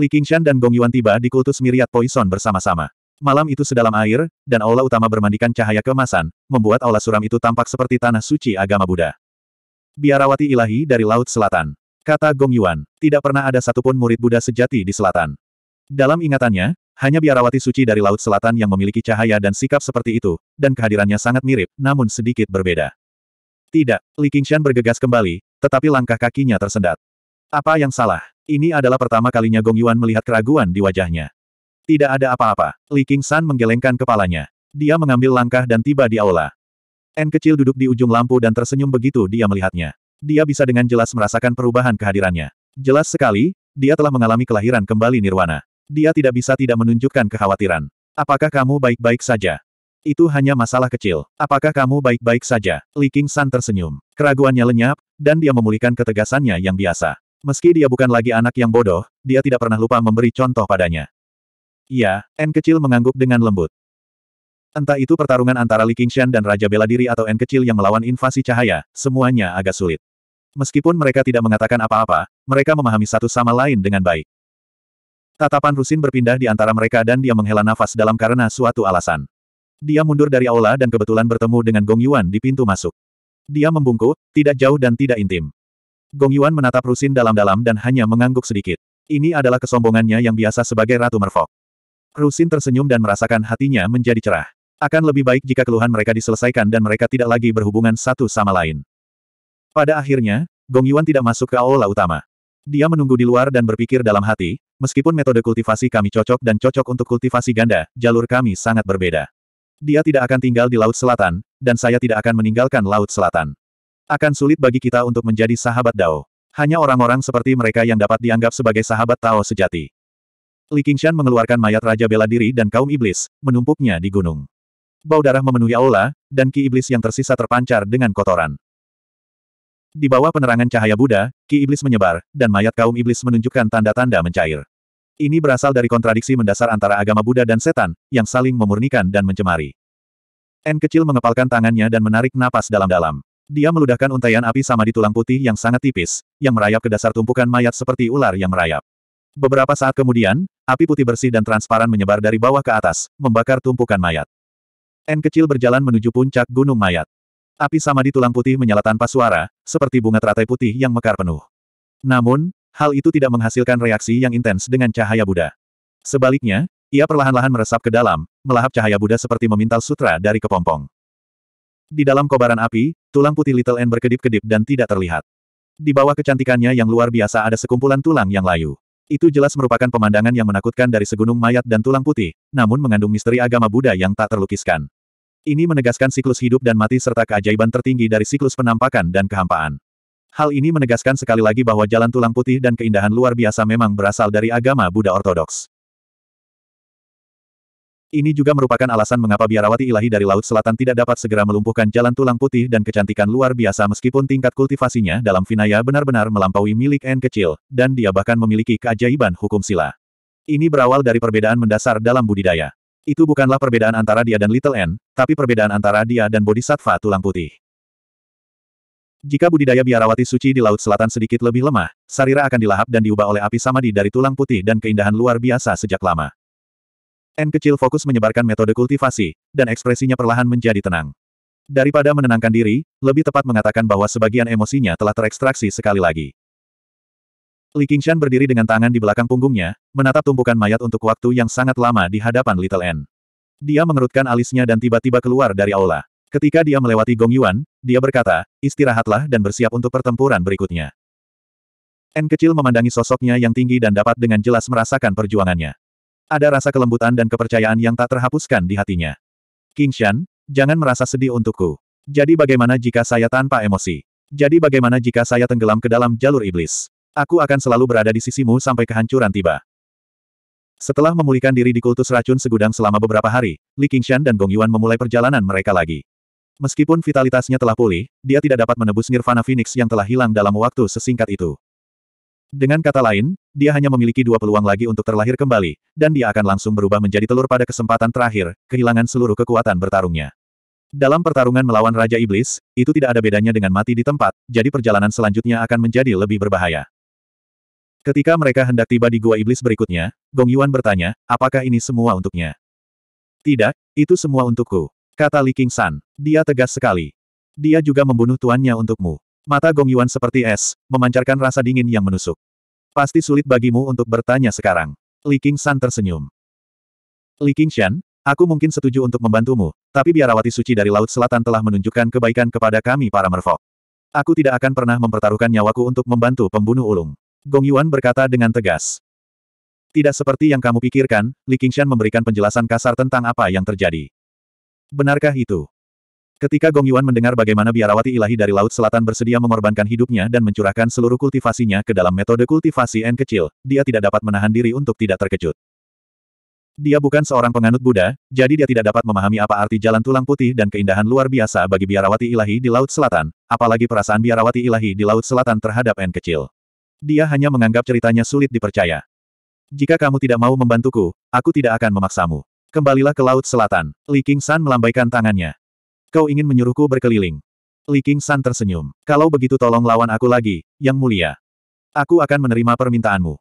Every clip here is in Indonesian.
Li Qingshan dan Gong Yuan tiba di kultus Miriat Poison bersama-sama. Malam itu sedalam air, dan aula utama bermandikan cahaya kemasan, membuat aula suram itu tampak seperti tanah suci agama Buddha. Biarawati ilahi dari Laut Selatan. Kata Gong Yuan, tidak pernah ada satupun murid Buddha sejati di selatan. Dalam ingatannya, hanya biarawati suci dari Laut Selatan yang memiliki cahaya dan sikap seperti itu, dan kehadirannya sangat mirip, namun sedikit berbeda. Tidak, Li Qingshan bergegas kembali, tetapi langkah kakinya tersendat. Apa yang salah? Ini adalah pertama kalinya Gong Yuan melihat keraguan di wajahnya. Tidak ada apa-apa. Li King San menggelengkan kepalanya. Dia mengambil langkah dan tiba di aula. N kecil duduk di ujung lampu dan tersenyum begitu dia melihatnya. Dia bisa dengan jelas merasakan perubahan kehadirannya. Jelas sekali, dia telah mengalami kelahiran kembali nirwana. Dia tidak bisa tidak menunjukkan kekhawatiran. Apakah kamu baik-baik saja? Itu hanya masalah kecil. Apakah kamu baik-baik saja? Li King San tersenyum. Keraguannya lenyap, dan dia memulihkan ketegasannya yang biasa. Meski dia bukan lagi anak yang bodoh, dia tidak pernah lupa memberi contoh padanya. Iya, N kecil mengangguk dengan lembut. Entah itu pertarungan antara Li Qingshan dan Raja Bela Diri atau N kecil yang melawan invasi cahaya, semuanya agak sulit. Meskipun mereka tidak mengatakan apa-apa, mereka memahami satu sama lain dengan baik. Tatapan Rusin berpindah di antara mereka dan dia menghela nafas dalam karena suatu alasan. Dia mundur dari aula dan kebetulan bertemu dengan Gong Yuan di pintu masuk. Dia membungkuk, tidak jauh dan tidak intim. Gong Yuan menatap Rusin dalam-dalam dan hanya mengangguk sedikit. Ini adalah kesombongannya yang biasa sebagai Ratu Merfok. Rusin tersenyum dan merasakan hatinya menjadi cerah. Akan lebih baik jika keluhan mereka diselesaikan dan mereka tidak lagi berhubungan satu sama lain. Pada akhirnya, Gong Yuan tidak masuk ke aula utama. Dia menunggu di luar dan berpikir dalam hati, meskipun metode kultivasi kami cocok dan cocok untuk kultivasi ganda, jalur kami sangat berbeda. Dia tidak akan tinggal di Laut Selatan, dan saya tidak akan meninggalkan Laut Selatan. Akan sulit bagi kita untuk menjadi sahabat Dao. Hanya orang-orang seperti mereka yang dapat dianggap sebagai sahabat Tao sejati. Li Qingshan mengeluarkan mayat Raja Bela Diri dan kaum iblis, menumpuknya di gunung. Bau darah memenuhi aula, dan ki iblis yang tersisa terpancar dengan kotoran. Di bawah penerangan cahaya Buddha, ki iblis menyebar, dan mayat kaum iblis menunjukkan tanda-tanda mencair. Ini berasal dari kontradiksi mendasar antara agama Buddha dan setan, yang saling memurnikan dan mencemari. N kecil mengepalkan tangannya dan menarik napas dalam-dalam. Dia meludahkan untaian api sama di tulang putih yang sangat tipis, yang merayap ke dasar tumpukan mayat seperti ular yang merayap. Beberapa saat kemudian, api putih bersih dan transparan menyebar dari bawah ke atas, membakar tumpukan mayat. N kecil berjalan menuju puncak gunung mayat. Api sama di tulang putih menyala tanpa suara, seperti bunga teratai putih yang mekar penuh. Namun, hal itu tidak menghasilkan reaksi yang intens dengan cahaya Buddha. Sebaliknya, ia perlahan-lahan meresap ke dalam, melahap cahaya Buddha seperti memintal sutra dari kepompong. Di dalam kobaran api, tulang putih Little N berkedip-kedip dan tidak terlihat. Di bawah kecantikannya yang luar biasa ada sekumpulan tulang yang layu. Itu jelas merupakan pemandangan yang menakutkan dari segunung mayat dan tulang putih, namun mengandung misteri agama Buddha yang tak terlukiskan. Ini menegaskan siklus hidup dan mati serta keajaiban tertinggi dari siklus penampakan dan kehampaan. Hal ini menegaskan sekali lagi bahwa jalan tulang putih dan keindahan luar biasa memang berasal dari agama Buddha Ortodoks. Ini juga merupakan alasan mengapa biarawati ilahi dari Laut Selatan tidak dapat segera melumpuhkan jalan tulang putih dan kecantikan luar biasa meskipun tingkat kultivasinya dalam Vinaya benar-benar melampaui milik N kecil, dan dia bahkan memiliki keajaiban hukum sila. Ini berawal dari perbedaan mendasar dalam budidaya. Itu bukanlah perbedaan antara dia dan Little N, tapi perbedaan antara dia dan Bodhisattva tulang putih. Jika budidaya biarawati suci di Laut Selatan sedikit lebih lemah, Sarira akan dilahap dan diubah oleh api samadi dari tulang putih dan keindahan luar biasa sejak lama. N kecil fokus menyebarkan metode kultivasi, dan ekspresinya perlahan menjadi tenang. Daripada menenangkan diri, lebih tepat mengatakan bahwa sebagian emosinya telah terekstraksi sekali lagi. Li Qingshan berdiri dengan tangan di belakang punggungnya, menatap tumpukan mayat untuk waktu yang sangat lama di hadapan Little N. Dia mengerutkan alisnya dan tiba-tiba keluar dari aula. Ketika dia melewati Gong Yuan, dia berkata, istirahatlah dan bersiap untuk pertempuran berikutnya. N kecil memandangi sosoknya yang tinggi dan dapat dengan jelas merasakan perjuangannya. Ada rasa kelembutan dan kepercayaan yang tak terhapuskan di hatinya. King Shan, jangan merasa sedih untukku. Jadi bagaimana jika saya tanpa emosi? Jadi bagaimana jika saya tenggelam ke dalam jalur iblis? Aku akan selalu berada di sisimu sampai kehancuran tiba. Setelah memulihkan diri di kultus racun segudang selama beberapa hari, Li Qingshan dan Gong Yuan memulai perjalanan mereka lagi. Meskipun vitalitasnya telah pulih, dia tidak dapat menebus Nirvana Phoenix yang telah hilang dalam waktu sesingkat itu. Dengan kata lain, dia hanya memiliki dua peluang lagi untuk terlahir kembali, dan dia akan langsung berubah menjadi telur pada kesempatan terakhir, kehilangan seluruh kekuatan bertarungnya. Dalam pertarungan melawan Raja Iblis, itu tidak ada bedanya dengan mati di tempat, jadi perjalanan selanjutnya akan menjadi lebih berbahaya. Ketika mereka hendak tiba di Gua Iblis berikutnya, Gong Yuan bertanya, apakah ini semua untuknya? Tidak, itu semua untukku, kata Li King San. Dia tegas sekali. Dia juga membunuh tuannya untukmu. Mata Gong Yuan seperti es, memancarkan rasa dingin yang menusuk. Pasti sulit bagimu untuk bertanya sekarang. Li King San tersenyum. Li Qingshan, aku mungkin setuju untuk membantumu, tapi biarawati suci dari Laut Selatan telah menunjukkan kebaikan kepada kami para merfok. Aku tidak akan pernah mempertaruhkan nyawaku untuk membantu pembunuh ulung. Gong Yuan berkata dengan tegas. Tidak seperti yang kamu pikirkan, Li Qingshan memberikan penjelasan kasar tentang apa yang terjadi. Benarkah itu? Ketika Gong Yuan mendengar bagaimana biarawati ilahi dari Laut Selatan bersedia mengorbankan hidupnya dan mencurahkan seluruh kultivasinya ke dalam metode kultivasi N kecil, dia tidak dapat menahan diri untuk tidak terkejut. Dia bukan seorang penganut Buddha, jadi dia tidak dapat memahami apa arti jalan tulang putih dan keindahan luar biasa bagi biarawati ilahi di Laut Selatan, apalagi perasaan biarawati ilahi di Laut Selatan terhadap N kecil. Dia hanya menganggap ceritanya sulit dipercaya. Jika kamu tidak mau membantuku, aku tidak akan memaksamu. Kembalilah ke Laut Selatan. Li Qing San melambaikan tangannya. Kau ingin menyuruhku berkeliling. Li King San tersenyum. Kalau begitu tolong lawan aku lagi, Yang Mulia. Aku akan menerima permintaanmu.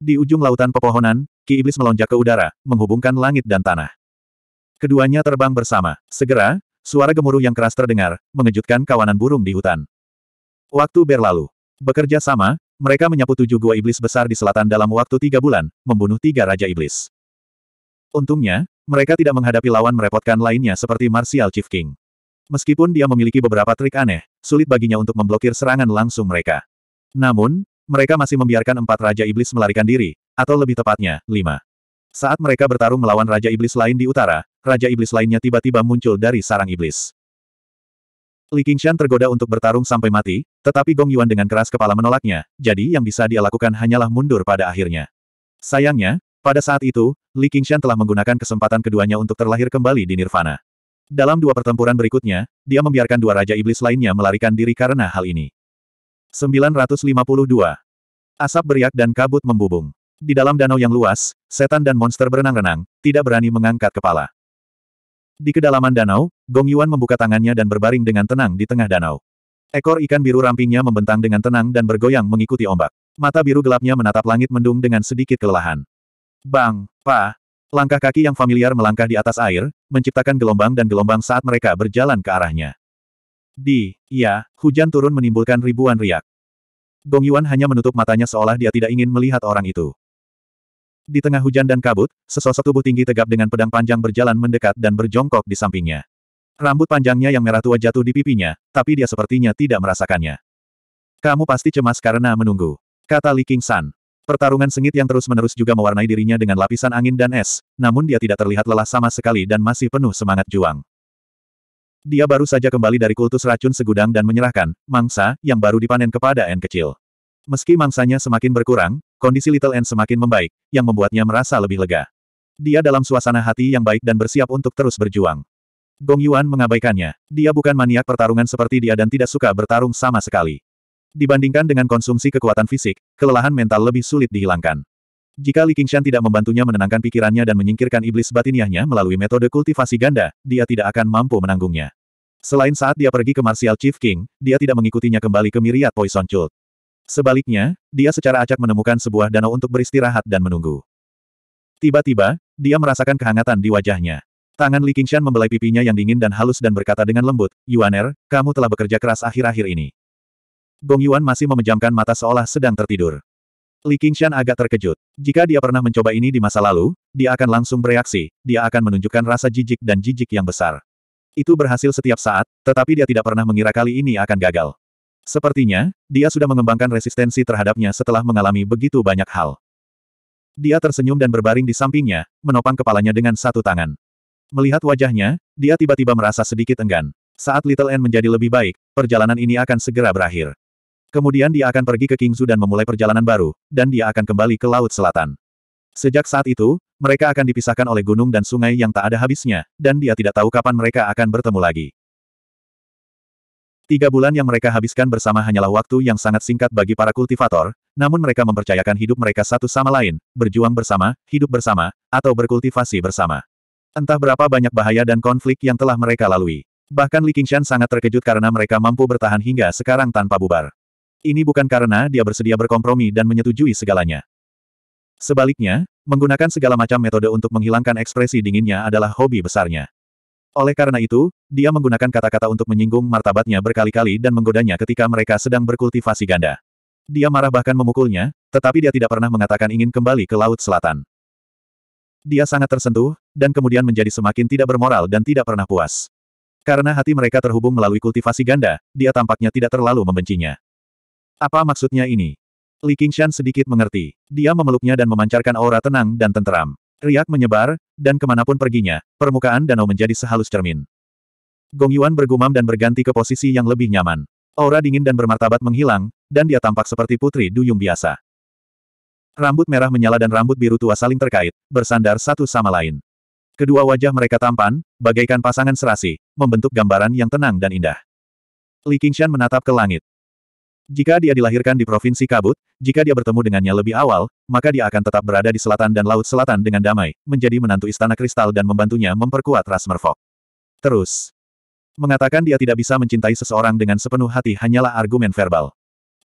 Di ujung lautan pepohonan, Ki Iblis melonjak ke udara, menghubungkan langit dan tanah. Keduanya terbang bersama. Segera, suara gemuruh yang keras terdengar, mengejutkan kawanan burung di hutan. Waktu berlalu. Bekerja sama, mereka menyapu tujuh gua iblis besar di selatan dalam waktu tiga bulan, membunuh tiga Raja Iblis. Untungnya, mereka tidak menghadapi lawan merepotkan lainnya seperti Martial Chief King. Meskipun dia memiliki beberapa trik aneh, sulit baginya untuk memblokir serangan langsung mereka. Namun, mereka masih membiarkan empat Raja Iblis melarikan diri, atau lebih tepatnya, lima. Saat mereka bertarung melawan Raja Iblis lain di utara, Raja Iblis lainnya tiba-tiba muncul dari sarang iblis. Li Qingshan tergoda untuk bertarung sampai mati, tetapi Gong Yuan dengan keras kepala menolaknya, jadi yang bisa dia lakukan hanyalah mundur pada akhirnya. Sayangnya, pada saat itu, Li Qingshan telah menggunakan kesempatan keduanya untuk terlahir kembali di Nirvana. Dalam dua pertempuran berikutnya, dia membiarkan dua Raja Iblis lainnya melarikan diri karena hal ini. 952. Asap beriak dan kabut membubung. Di dalam danau yang luas, setan dan monster berenang-renang, tidak berani mengangkat kepala. Di kedalaman danau, Gong Yuan membuka tangannya dan berbaring dengan tenang di tengah danau. Ekor ikan biru rampingnya membentang dengan tenang dan bergoyang mengikuti ombak. Mata biru gelapnya menatap langit mendung dengan sedikit kelelahan. Bang, pa. Langkah kaki yang familiar melangkah di atas air, menciptakan gelombang dan gelombang saat mereka berjalan ke arahnya. Di, ya, hujan turun menimbulkan ribuan riak. Gong Yuan hanya menutup matanya seolah dia tidak ingin melihat orang itu. Di tengah hujan dan kabut, sesosok tubuh tinggi tegap dengan pedang panjang berjalan mendekat dan berjongkok di sampingnya. Rambut panjangnya yang merah tua jatuh di pipinya, tapi dia sepertinya tidak merasakannya. Kamu pasti cemas karena menunggu. Kata Li King San. Pertarungan sengit yang terus-menerus juga mewarnai dirinya dengan lapisan angin dan es, namun dia tidak terlihat lelah sama sekali dan masih penuh semangat juang. Dia baru saja kembali dari kultus racun segudang dan menyerahkan mangsa yang baru dipanen kepada N kecil. Meski mangsanya semakin berkurang, kondisi Little N semakin membaik, yang membuatnya merasa lebih lega. Dia dalam suasana hati yang baik dan bersiap untuk terus berjuang. Gong Yuan mengabaikannya. Dia bukan maniak pertarungan seperti dia dan tidak suka bertarung sama sekali. Dibandingkan dengan konsumsi kekuatan fisik, kelelahan mental lebih sulit dihilangkan. Jika Li Qingshan tidak membantunya menenangkan pikirannya dan menyingkirkan iblis batiniahnya melalui metode kultivasi ganda, dia tidak akan mampu menanggungnya. Selain saat dia pergi ke Martial Chief King, dia tidak mengikutinya kembali ke Myriad Poison Cult. Sebaliknya, dia secara acak menemukan sebuah danau untuk beristirahat dan menunggu. Tiba-tiba, dia merasakan kehangatan di wajahnya. Tangan Li Qingshan membelai pipinya yang dingin dan halus dan berkata dengan lembut, Yuaner, kamu telah bekerja keras akhir-akhir ini. Gong Yuan masih memejamkan mata seolah sedang tertidur. Li Qingshan agak terkejut. Jika dia pernah mencoba ini di masa lalu, dia akan langsung bereaksi, dia akan menunjukkan rasa jijik dan jijik yang besar. Itu berhasil setiap saat, tetapi dia tidak pernah mengira kali ini akan gagal. Sepertinya, dia sudah mengembangkan resistensi terhadapnya setelah mengalami begitu banyak hal. Dia tersenyum dan berbaring di sampingnya, menopang kepalanya dengan satu tangan. Melihat wajahnya, dia tiba-tiba merasa sedikit enggan. Saat Little N menjadi lebih baik, perjalanan ini akan segera berakhir. Kemudian dia akan pergi ke Kingzu dan memulai perjalanan baru, dan dia akan kembali ke Laut Selatan. Sejak saat itu, mereka akan dipisahkan oleh gunung dan sungai yang tak ada habisnya, dan dia tidak tahu kapan mereka akan bertemu lagi. Tiga bulan yang mereka habiskan bersama hanyalah waktu yang sangat singkat bagi para kultivator, namun mereka mempercayakan hidup mereka satu sama lain, berjuang bersama, hidup bersama, atau berkultivasi bersama. Entah berapa banyak bahaya dan konflik yang telah mereka lalui. Bahkan Li Qingshan sangat terkejut karena mereka mampu bertahan hingga sekarang tanpa bubar. Ini bukan karena dia bersedia berkompromi dan menyetujui segalanya. Sebaliknya, menggunakan segala macam metode untuk menghilangkan ekspresi dinginnya adalah hobi besarnya. Oleh karena itu, dia menggunakan kata-kata untuk menyinggung martabatnya berkali-kali dan menggodanya ketika mereka sedang berkultivasi ganda. Dia marah bahkan memukulnya, tetapi dia tidak pernah mengatakan ingin kembali ke Laut Selatan. Dia sangat tersentuh, dan kemudian menjadi semakin tidak bermoral dan tidak pernah puas. Karena hati mereka terhubung melalui kultivasi ganda, dia tampaknya tidak terlalu membencinya. Apa maksudnya ini? Li Qingshan sedikit mengerti. Dia memeluknya dan memancarkan aura tenang dan tenteram. Riak menyebar, dan kemanapun perginya, permukaan danau menjadi sehalus cermin. Gong Yuan bergumam dan berganti ke posisi yang lebih nyaman. Aura dingin dan bermartabat menghilang, dan dia tampak seperti putri duyung biasa. Rambut merah menyala dan rambut biru tua saling terkait, bersandar satu sama lain. Kedua wajah mereka tampan, bagaikan pasangan serasi, membentuk gambaran yang tenang dan indah. Li Qingshan menatap ke langit. Jika dia dilahirkan di Provinsi Kabut, jika dia bertemu dengannya lebih awal, maka dia akan tetap berada di selatan dan laut selatan dengan damai, menjadi menantu Istana Kristal dan membantunya memperkuat Ras Merfok. Terus, mengatakan dia tidak bisa mencintai seseorang dengan sepenuh hati hanyalah argumen verbal.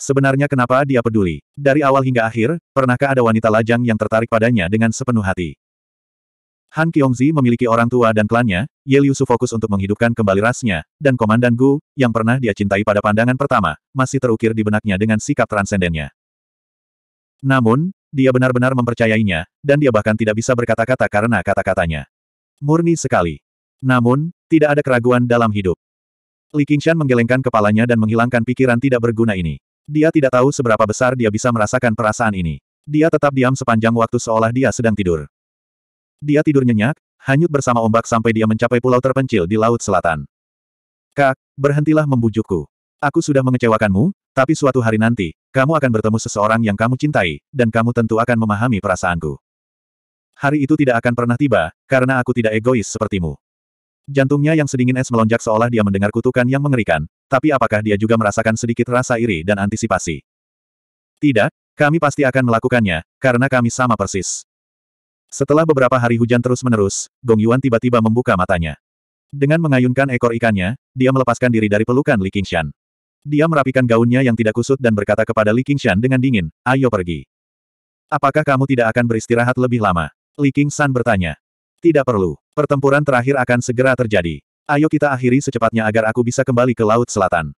Sebenarnya kenapa dia peduli? Dari awal hingga akhir, pernahkah ada wanita lajang yang tertarik padanya dengan sepenuh hati? Han Kyongzi memiliki orang tua dan klannya, Ye Liu Su fokus untuk menghidupkan kembali rasnya, dan Komandan Gu, yang pernah dia cintai pada pandangan pertama, masih terukir di benaknya dengan sikap transendennya. Namun, dia benar-benar mempercayainya, dan dia bahkan tidak bisa berkata-kata karena kata-katanya. Murni sekali. Namun, tidak ada keraguan dalam hidup. Li Qingshan menggelengkan kepalanya dan menghilangkan pikiran tidak berguna ini. Dia tidak tahu seberapa besar dia bisa merasakan perasaan ini. Dia tetap diam sepanjang waktu seolah dia sedang tidur. Dia tidur nyenyak, hanyut bersama ombak sampai dia mencapai pulau terpencil di Laut Selatan. Kak, berhentilah membujukku. Aku sudah mengecewakanmu, tapi suatu hari nanti, kamu akan bertemu seseorang yang kamu cintai, dan kamu tentu akan memahami perasaanku. Hari itu tidak akan pernah tiba, karena aku tidak egois sepertimu. Jantungnya yang sedingin es melonjak seolah dia mendengar kutukan yang mengerikan, tapi apakah dia juga merasakan sedikit rasa iri dan antisipasi? Tidak, kami pasti akan melakukannya, karena kami sama persis. Setelah beberapa hari hujan terus-menerus, Gong Yuan tiba-tiba membuka matanya. Dengan mengayunkan ekor ikannya, dia melepaskan diri dari pelukan Li Qingshan. Dia merapikan gaunnya yang tidak kusut dan berkata kepada Li Qingshan dengan dingin, ayo pergi. Apakah kamu tidak akan beristirahat lebih lama? Li Qingshan bertanya. Tidak perlu. Pertempuran terakhir akan segera terjadi. Ayo kita akhiri secepatnya agar aku bisa kembali ke Laut Selatan.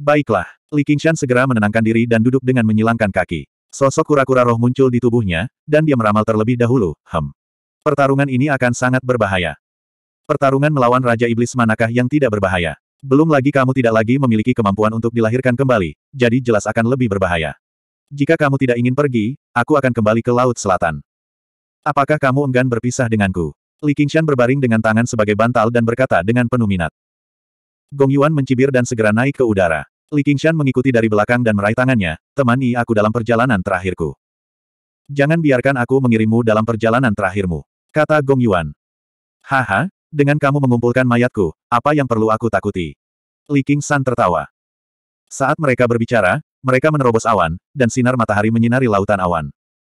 Baiklah. Li Qingshan segera menenangkan diri dan duduk dengan menyilangkan kaki. Sosok kura-kura roh muncul di tubuhnya, dan dia meramal terlebih dahulu, hem. Pertarungan ini akan sangat berbahaya. Pertarungan melawan Raja Iblis manakah yang tidak berbahaya? Belum lagi kamu tidak lagi memiliki kemampuan untuk dilahirkan kembali, jadi jelas akan lebih berbahaya. Jika kamu tidak ingin pergi, aku akan kembali ke Laut Selatan. Apakah kamu enggan berpisah denganku? Li Qingshan berbaring dengan tangan sebagai bantal dan berkata dengan penuh minat. Gong Yuan mencibir dan segera naik ke udara. Li Qingshan mengikuti dari belakang dan meraih tangannya, temani aku dalam perjalanan terakhirku. Jangan biarkan aku mengirimmu dalam perjalanan terakhirmu, kata Gong Yuan. Haha, dengan kamu mengumpulkan mayatku, apa yang perlu aku takuti? Li Qingshan tertawa. Saat mereka berbicara, mereka menerobos awan, dan sinar matahari menyinari lautan awan.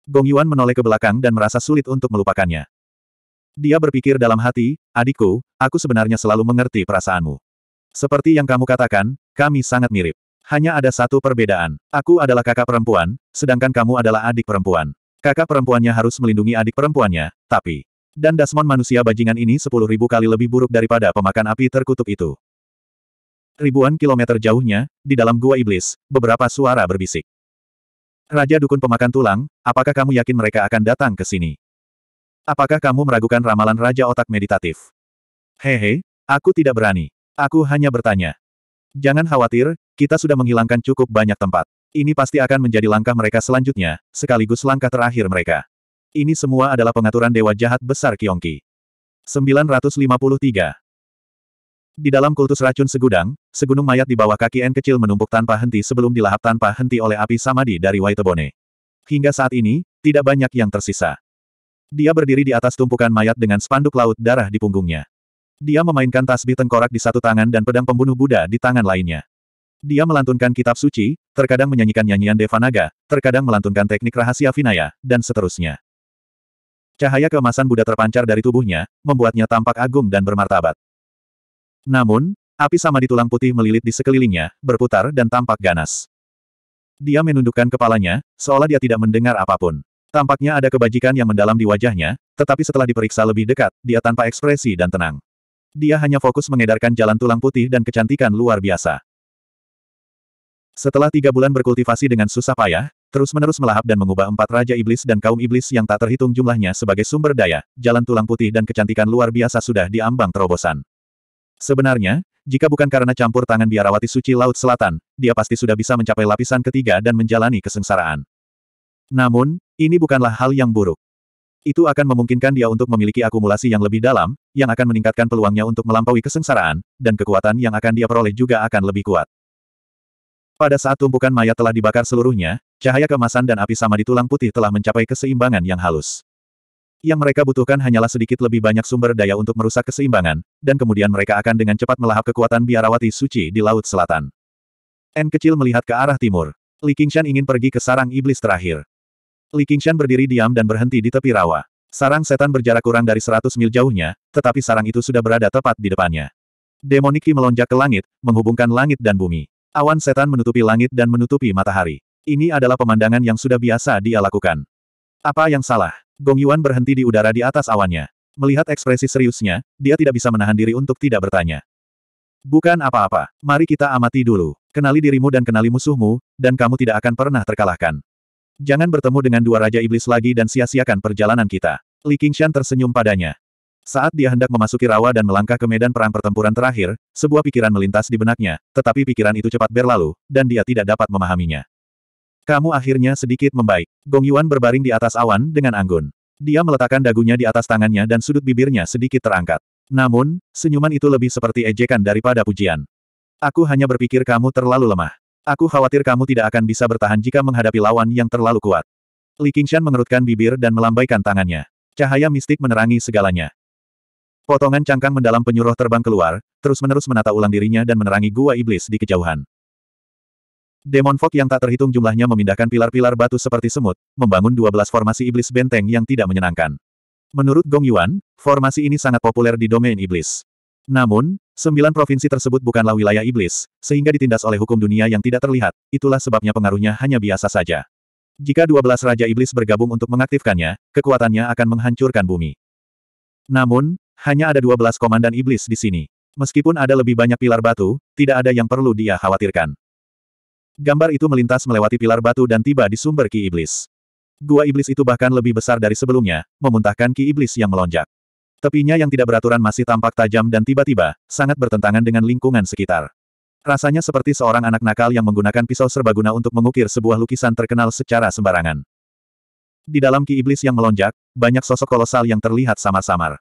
Gong Yuan menoleh ke belakang dan merasa sulit untuk melupakannya. Dia berpikir dalam hati, adikku, aku sebenarnya selalu mengerti perasaanmu. Seperti yang kamu katakan, kami sangat mirip. Hanya ada satu perbedaan. Aku adalah kakak perempuan, sedangkan kamu adalah adik perempuan. Kakak perempuannya harus melindungi adik perempuannya, tapi... Dan Dasmon manusia bajingan ini sepuluh ribu kali lebih buruk daripada pemakan api terkutuk itu. Ribuan kilometer jauhnya, di dalam gua iblis, beberapa suara berbisik. Raja Dukun Pemakan Tulang, apakah kamu yakin mereka akan datang ke sini? Apakah kamu meragukan ramalan Raja Otak Meditatif? Hehe, aku tidak berani. Aku hanya bertanya. Jangan khawatir, kita sudah menghilangkan cukup banyak tempat. Ini pasti akan menjadi langkah mereka selanjutnya, sekaligus langkah terakhir mereka. Ini semua adalah pengaturan Dewa Jahat Besar Kiongki. 953 Di dalam kultus racun segudang, segunung mayat di bawah kaki N kecil menumpuk tanpa henti sebelum dilahap tanpa henti oleh api samadi dari Waitebone. Hingga saat ini, tidak banyak yang tersisa. Dia berdiri di atas tumpukan mayat dengan spanduk laut darah di punggungnya. Dia memainkan tasbih tengkorak di satu tangan dan pedang pembunuh Buddha di tangan lainnya. Dia melantunkan kitab suci, terkadang menyanyikan nyanyian Devanaga, terkadang melantunkan teknik rahasia Vinaya, dan seterusnya. Cahaya keemasan Buddha terpancar dari tubuhnya, membuatnya tampak agung dan bermartabat. Namun, api sama di tulang putih melilit di sekelilingnya, berputar dan tampak ganas. Dia menundukkan kepalanya, seolah dia tidak mendengar apapun. Tampaknya ada kebajikan yang mendalam di wajahnya, tetapi setelah diperiksa lebih dekat, dia tanpa ekspresi dan tenang. Dia hanya fokus mengedarkan jalan tulang putih dan kecantikan luar biasa. Setelah tiga bulan berkultivasi dengan susah payah, terus-menerus melahap dan mengubah empat Raja Iblis dan kaum Iblis yang tak terhitung jumlahnya sebagai sumber daya, jalan tulang putih dan kecantikan luar biasa sudah diambang terobosan. Sebenarnya, jika bukan karena campur tangan biarawati suci Laut Selatan, dia pasti sudah bisa mencapai lapisan ketiga dan menjalani kesengsaraan. Namun, ini bukanlah hal yang buruk. Itu akan memungkinkan dia untuk memiliki akumulasi yang lebih dalam, yang akan meningkatkan peluangnya untuk melampaui kesengsaraan, dan kekuatan yang akan dia peroleh juga akan lebih kuat. Pada saat tumpukan mayat telah dibakar seluruhnya, cahaya kemasan dan api sama di tulang putih telah mencapai keseimbangan yang halus. Yang mereka butuhkan hanyalah sedikit lebih banyak sumber daya untuk merusak keseimbangan, dan kemudian mereka akan dengan cepat melahap kekuatan biarawati suci di Laut Selatan. N kecil melihat ke arah timur. Li Qingshan ingin pergi ke sarang iblis terakhir. Li Qingshan berdiri diam dan berhenti di tepi rawa. Sarang setan berjarak kurang dari 100 mil jauhnya, tetapi sarang itu sudah berada tepat di depannya. Demoniki melonjak ke langit, menghubungkan langit dan bumi. Awan setan menutupi langit dan menutupi matahari. Ini adalah pemandangan yang sudah biasa dia lakukan. Apa yang salah? Gong Yuan berhenti di udara di atas awannya. Melihat ekspresi seriusnya, dia tidak bisa menahan diri untuk tidak bertanya. Bukan apa-apa, mari kita amati dulu. Kenali dirimu dan kenali musuhmu, dan kamu tidak akan pernah terkalahkan. Jangan bertemu dengan dua raja iblis lagi dan sia-siakan perjalanan kita. Li Qingshan tersenyum padanya. Saat dia hendak memasuki rawa dan melangkah ke medan perang pertempuran terakhir, sebuah pikiran melintas di benaknya, tetapi pikiran itu cepat berlalu, dan dia tidak dapat memahaminya. Kamu akhirnya sedikit membaik. Gong Yuan berbaring di atas awan dengan anggun. Dia meletakkan dagunya di atas tangannya dan sudut bibirnya sedikit terangkat. Namun, senyuman itu lebih seperti ejekan daripada pujian. Aku hanya berpikir kamu terlalu lemah. Aku khawatir kamu tidak akan bisa bertahan jika menghadapi lawan yang terlalu kuat. Li Qingshan mengerutkan bibir dan melambaikan tangannya. Cahaya mistik menerangi segalanya. Potongan cangkang mendalam penyuruh terbang keluar, terus-menerus menata ulang dirinya dan menerangi gua iblis di kejauhan. Demon Fog yang tak terhitung jumlahnya memindahkan pilar-pilar batu seperti semut, membangun 12 formasi iblis benteng yang tidak menyenangkan. Menurut Gong Yuan, formasi ini sangat populer di domain iblis. Namun, sembilan provinsi tersebut bukanlah wilayah iblis, sehingga ditindas oleh hukum dunia yang tidak terlihat, itulah sebabnya pengaruhnya hanya biasa saja. Jika dua belas Raja Iblis bergabung untuk mengaktifkannya, kekuatannya akan menghancurkan bumi. Namun, hanya ada dua belas komandan iblis di sini. Meskipun ada lebih banyak pilar batu, tidak ada yang perlu dia khawatirkan. Gambar itu melintas melewati pilar batu dan tiba di sumber ki iblis. Gua iblis itu bahkan lebih besar dari sebelumnya, memuntahkan ki iblis yang melonjak. Tepinya yang tidak beraturan masih tampak tajam dan tiba-tiba, sangat bertentangan dengan lingkungan sekitar. Rasanya seperti seorang anak nakal yang menggunakan pisau serbaguna untuk mengukir sebuah lukisan terkenal secara sembarangan. Di dalam ki iblis yang melonjak, banyak sosok kolosal yang terlihat samar-samar.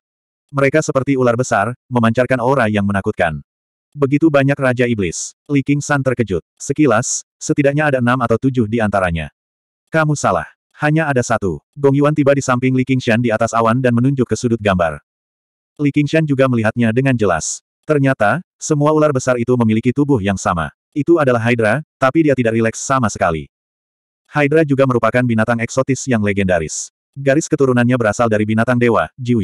Mereka seperti ular besar, memancarkan aura yang menakutkan. Begitu banyak Raja Iblis, Li King San terkejut. Sekilas, setidaknya ada enam atau tujuh di antaranya. Kamu salah. Hanya ada satu. Gong Yuan tiba di samping Li Qingshan di atas awan dan menunjuk ke sudut gambar. Li Qingshan juga melihatnya dengan jelas. Ternyata, semua ular besar itu memiliki tubuh yang sama. Itu adalah Hydra, tapi dia tidak rileks sama sekali. Hydra juga merupakan binatang eksotis yang legendaris. Garis keturunannya berasal dari binatang dewa, Jiu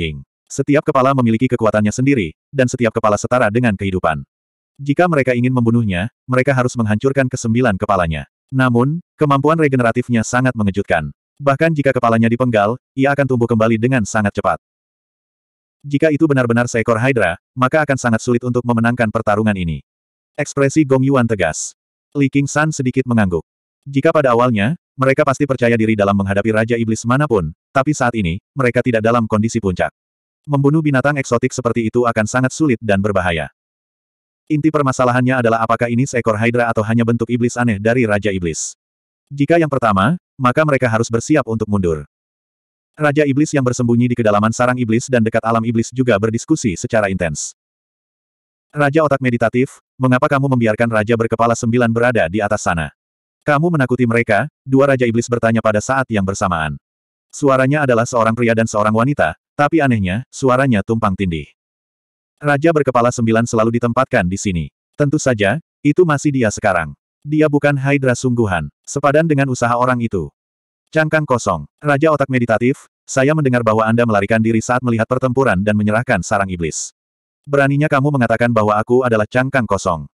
Setiap kepala memiliki kekuatannya sendiri, dan setiap kepala setara dengan kehidupan. Jika mereka ingin membunuhnya, mereka harus menghancurkan kesembilan kepalanya. Namun, kemampuan regeneratifnya sangat mengejutkan. Bahkan jika kepalanya dipenggal, ia akan tumbuh kembali dengan sangat cepat. Jika itu benar-benar seekor Hydra, maka akan sangat sulit untuk memenangkan pertarungan ini. Ekspresi Gong Yuan tegas. Li King San sedikit mengangguk. Jika pada awalnya, mereka pasti percaya diri dalam menghadapi Raja Iblis manapun, tapi saat ini, mereka tidak dalam kondisi puncak. Membunuh binatang eksotik seperti itu akan sangat sulit dan berbahaya. Inti permasalahannya adalah apakah ini seekor Hydra atau hanya bentuk iblis aneh dari Raja Iblis. Jika yang pertama, maka mereka harus bersiap untuk mundur. Raja Iblis yang bersembunyi di kedalaman sarang iblis dan dekat alam iblis juga berdiskusi secara intens. Raja otak meditatif, mengapa kamu membiarkan raja berkepala sembilan berada di atas sana? Kamu menakuti mereka, dua raja iblis bertanya pada saat yang bersamaan. Suaranya adalah seorang pria dan seorang wanita, tapi anehnya, suaranya tumpang tindih. Raja berkepala sembilan selalu ditempatkan di sini. Tentu saja, itu masih dia sekarang. Dia bukan Hydra sungguhan, sepadan dengan usaha orang itu. Cangkang kosong. Raja otak meditatif, saya mendengar bahwa Anda melarikan diri saat melihat pertempuran dan menyerahkan sarang iblis. Beraninya kamu mengatakan bahwa aku adalah cangkang kosong.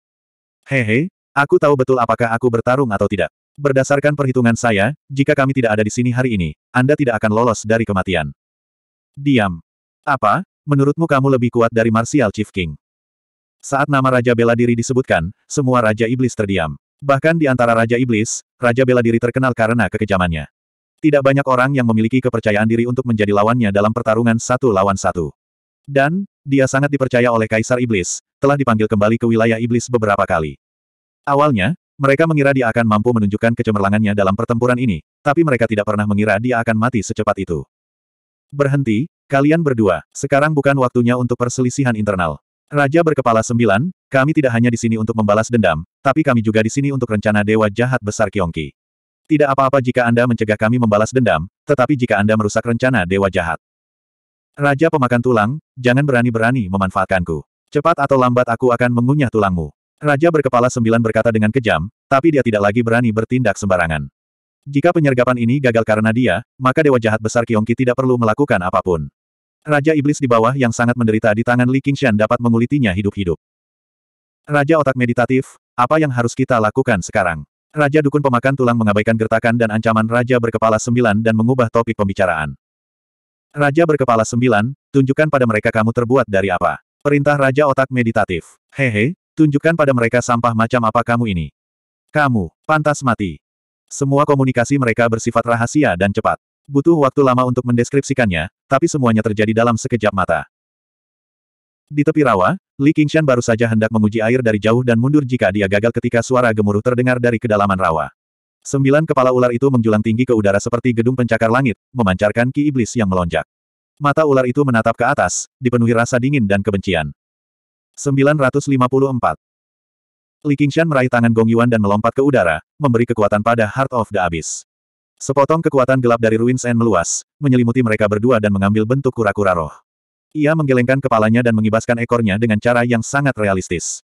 Hehe, aku tahu betul apakah aku bertarung atau tidak. Berdasarkan perhitungan saya, jika kami tidak ada di sini hari ini, Anda tidak akan lolos dari kematian. Diam. Apa? Menurutmu kamu lebih kuat dari Martial Chief King? Saat nama Raja Bela Diri disebutkan, semua Raja Iblis terdiam. Bahkan di antara Raja Iblis, Raja Bela Diri terkenal karena kekejamannya. Tidak banyak orang yang memiliki kepercayaan diri untuk menjadi lawannya dalam pertarungan satu lawan satu. Dan, dia sangat dipercaya oleh Kaisar Iblis, telah dipanggil kembali ke wilayah Iblis beberapa kali. Awalnya, mereka mengira dia akan mampu menunjukkan kecemerlangannya dalam pertempuran ini, tapi mereka tidak pernah mengira dia akan mati secepat itu. Berhenti, kalian berdua, sekarang bukan waktunya untuk perselisihan internal. Raja berkepala sembilan, kami tidak hanya di sini untuk membalas dendam, tapi kami juga di sini untuk rencana Dewa Jahat Besar Kiongki. Tidak apa-apa jika Anda mencegah kami membalas dendam, tetapi jika Anda merusak rencana dewa jahat. Raja pemakan tulang, jangan berani-berani memanfaatkanku. Cepat atau lambat aku akan mengunyah tulangmu. Raja berkepala sembilan berkata dengan kejam, tapi dia tidak lagi berani bertindak sembarangan. Jika penyergapan ini gagal karena dia, maka dewa jahat besar Kiongki tidak perlu melakukan apapun. Raja iblis di bawah yang sangat menderita di tangan Li Qingshan dapat mengulitinya hidup-hidup. Raja otak meditatif, apa yang harus kita lakukan sekarang? Raja Dukun Pemakan Tulang mengabaikan gertakan dan ancaman Raja Berkepala Sembilan dan mengubah topik pembicaraan. Raja Berkepala Sembilan, tunjukkan pada mereka kamu terbuat dari apa. Perintah Raja Otak Meditatif. Hehe, tunjukkan pada mereka sampah macam apa kamu ini. Kamu, pantas mati. Semua komunikasi mereka bersifat rahasia dan cepat. Butuh waktu lama untuk mendeskripsikannya, tapi semuanya terjadi dalam sekejap mata. Di tepi rawa, Li Qingshan baru saja hendak menguji air dari jauh dan mundur jika dia gagal ketika suara gemuruh terdengar dari kedalaman rawa. Sembilan kepala ular itu menjulang tinggi ke udara seperti gedung pencakar langit, memancarkan ki iblis yang melonjak. Mata ular itu menatap ke atas, dipenuhi rasa dingin dan kebencian. 954. Li Qingshan meraih tangan Gong Yuan dan melompat ke udara, memberi kekuatan pada Heart of the Abyss. Sepotong kekuatan gelap dari Ruins and meluas, menyelimuti mereka berdua dan mengambil bentuk kura-kura roh. Ia menggelengkan kepalanya dan mengibaskan ekornya dengan cara yang sangat realistis.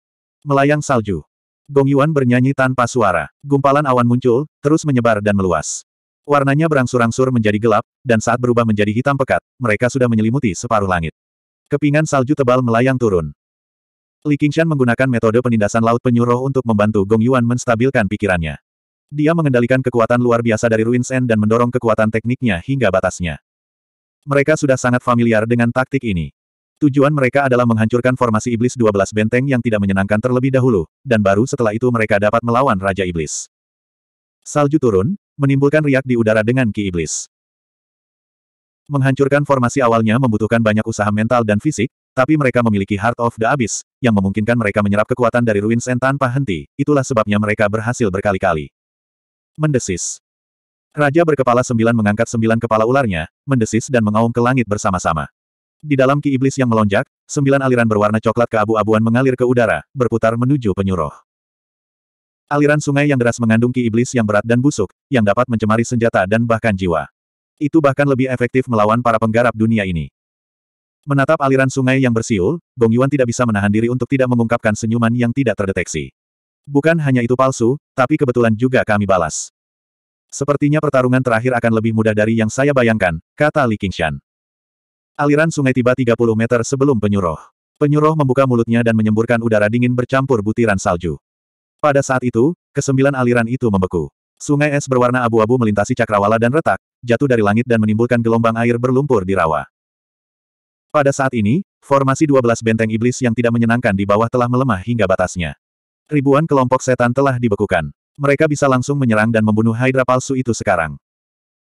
Melayang salju. Gong Yuan bernyanyi tanpa suara. Gumpalan awan muncul, terus menyebar dan meluas. Warnanya berangsur-angsur menjadi gelap, dan saat berubah menjadi hitam pekat, mereka sudah menyelimuti separuh langit. Kepingan salju tebal melayang turun. Li Qingshan menggunakan metode penindasan laut penyuruh untuk membantu Gong Yuan menstabilkan pikirannya. Dia mengendalikan kekuatan luar biasa dari Ruins End dan mendorong kekuatan tekniknya hingga batasnya. Mereka sudah sangat familiar dengan taktik ini. Tujuan mereka adalah menghancurkan formasi iblis 12 benteng yang tidak menyenangkan terlebih dahulu, dan baru setelah itu mereka dapat melawan Raja Iblis. Salju turun, menimbulkan riak di udara dengan ki iblis. Menghancurkan formasi awalnya membutuhkan banyak usaha mental dan fisik, tapi mereka memiliki Heart of the Abyss, yang memungkinkan mereka menyerap kekuatan dari Ruins and tanpa henti, itulah sebabnya mereka berhasil berkali-kali. Mendesis. Raja berkepala sembilan mengangkat sembilan kepala ularnya, mendesis dan mengaum ke langit bersama-sama. Di dalam ki iblis yang melonjak, sembilan aliran berwarna coklat keabu-abuan mengalir ke udara, berputar menuju penyuruh. Aliran sungai yang deras mengandung ki iblis yang berat dan busuk, yang dapat mencemari senjata dan bahkan jiwa. Itu bahkan lebih efektif melawan para penggarap dunia ini. Menatap aliran sungai yang bersiul, Gong Yuan tidak bisa menahan diri untuk tidak mengungkapkan senyuman yang tidak terdeteksi. Bukan hanya itu palsu, tapi kebetulan juga kami balas. Sepertinya pertarungan terakhir akan lebih mudah dari yang saya bayangkan, kata Li Qingshan. Aliran sungai tiba 30 meter sebelum penyuruh. Penyuruh membuka mulutnya dan menyemburkan udara dingin bercampur butiran salju. Pada saat itu, kesembilan aliran itu membeku. Sungai es berwarna abu-abu melintasi cakrawala dan retak, jatuh dari langit dan menimbulkan gelombang air berlumpur di rawa. Pada saat ini, formasi 12 benteng iblis yang tidak menyenangkan di bawah telah melemah hingga batasnya. Ribuan kelompok setan telah dibekukan. Mereka bisa langsung menyerang dan membunuh Hydra palsu itu sekarang.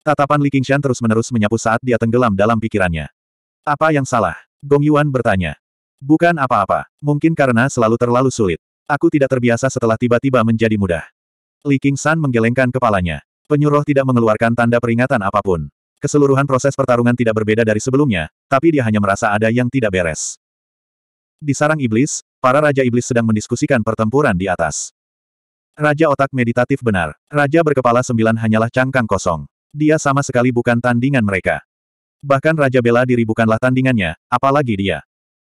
Tatapan Li Qingshan terus-menerus menyapu saat dia tenggelam dalam pikirannya. Apa yang salah? Gong Yuan bertanya. Bukan apa-apa, mungkin karena selalu terlalu sulit. Aku tidak terbiasa setelah tiba-tiba menjadi mudah. Li Qingshan menggelengkan kepalanya. Penyuruh tidak mengeluarkan tanda peringatan apapun. Keseluruhan proses pertarungan tidak berbeda dari sebelumnya, tapi dia hanya merasa ada yang tidak beres. Di sarang iblis, para raja iblis sedang mendiskusikan pertempuran di atas. Raja otak meditatif benar. Raja berkepala sembilan hanyalah cangkang kosong. Dia sama sekali bukan tandingan mereka. Bahkan Raja bela diri bukanlah tandingannya, apalagi dia.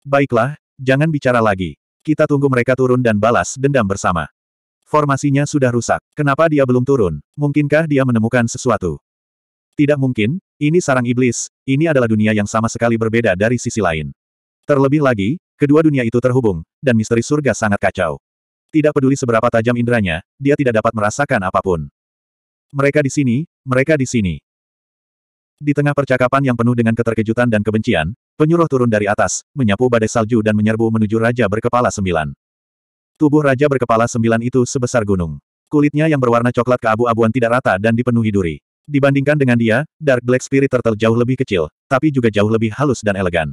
Baiklah, jangan bicara lagi. Kita tunggu mereka turun dan balas dendam bersama. Formasinya sudah rusak. Kenapa dia belum turun? Mungkinkah dia menemukan sesuatu? Tidak mungkin, ini sarang iblis, ini adalah dunia yang sama sekali berbeda dari sisi lain. Terlebih lagi, kedua dunia itu terhubung, dan misteri surga sangat kacau. Tidak peduli seberapa tajam inderanya, dia tidak dapat merasakan apapun. Mereka di sini, mereka di sini. Di tengah percakapan yang penuh dengan keterkejutan dan kebencian, penyuruh turun dari atas, menyapu badai salju dan menyerbu menuju Raja Berkepala Sembilan. Tubuh Raja Berkepala Sembilan itu sebesar gunung. Kulitnya yang berwarna coklat keabu-abuan tidak rata dan dipenuhi duri. Dibandingkan dengan dia, Dark Black Spirit Turtle jauh lebih kecil, tapi juga jauh lebih halus dan elegan.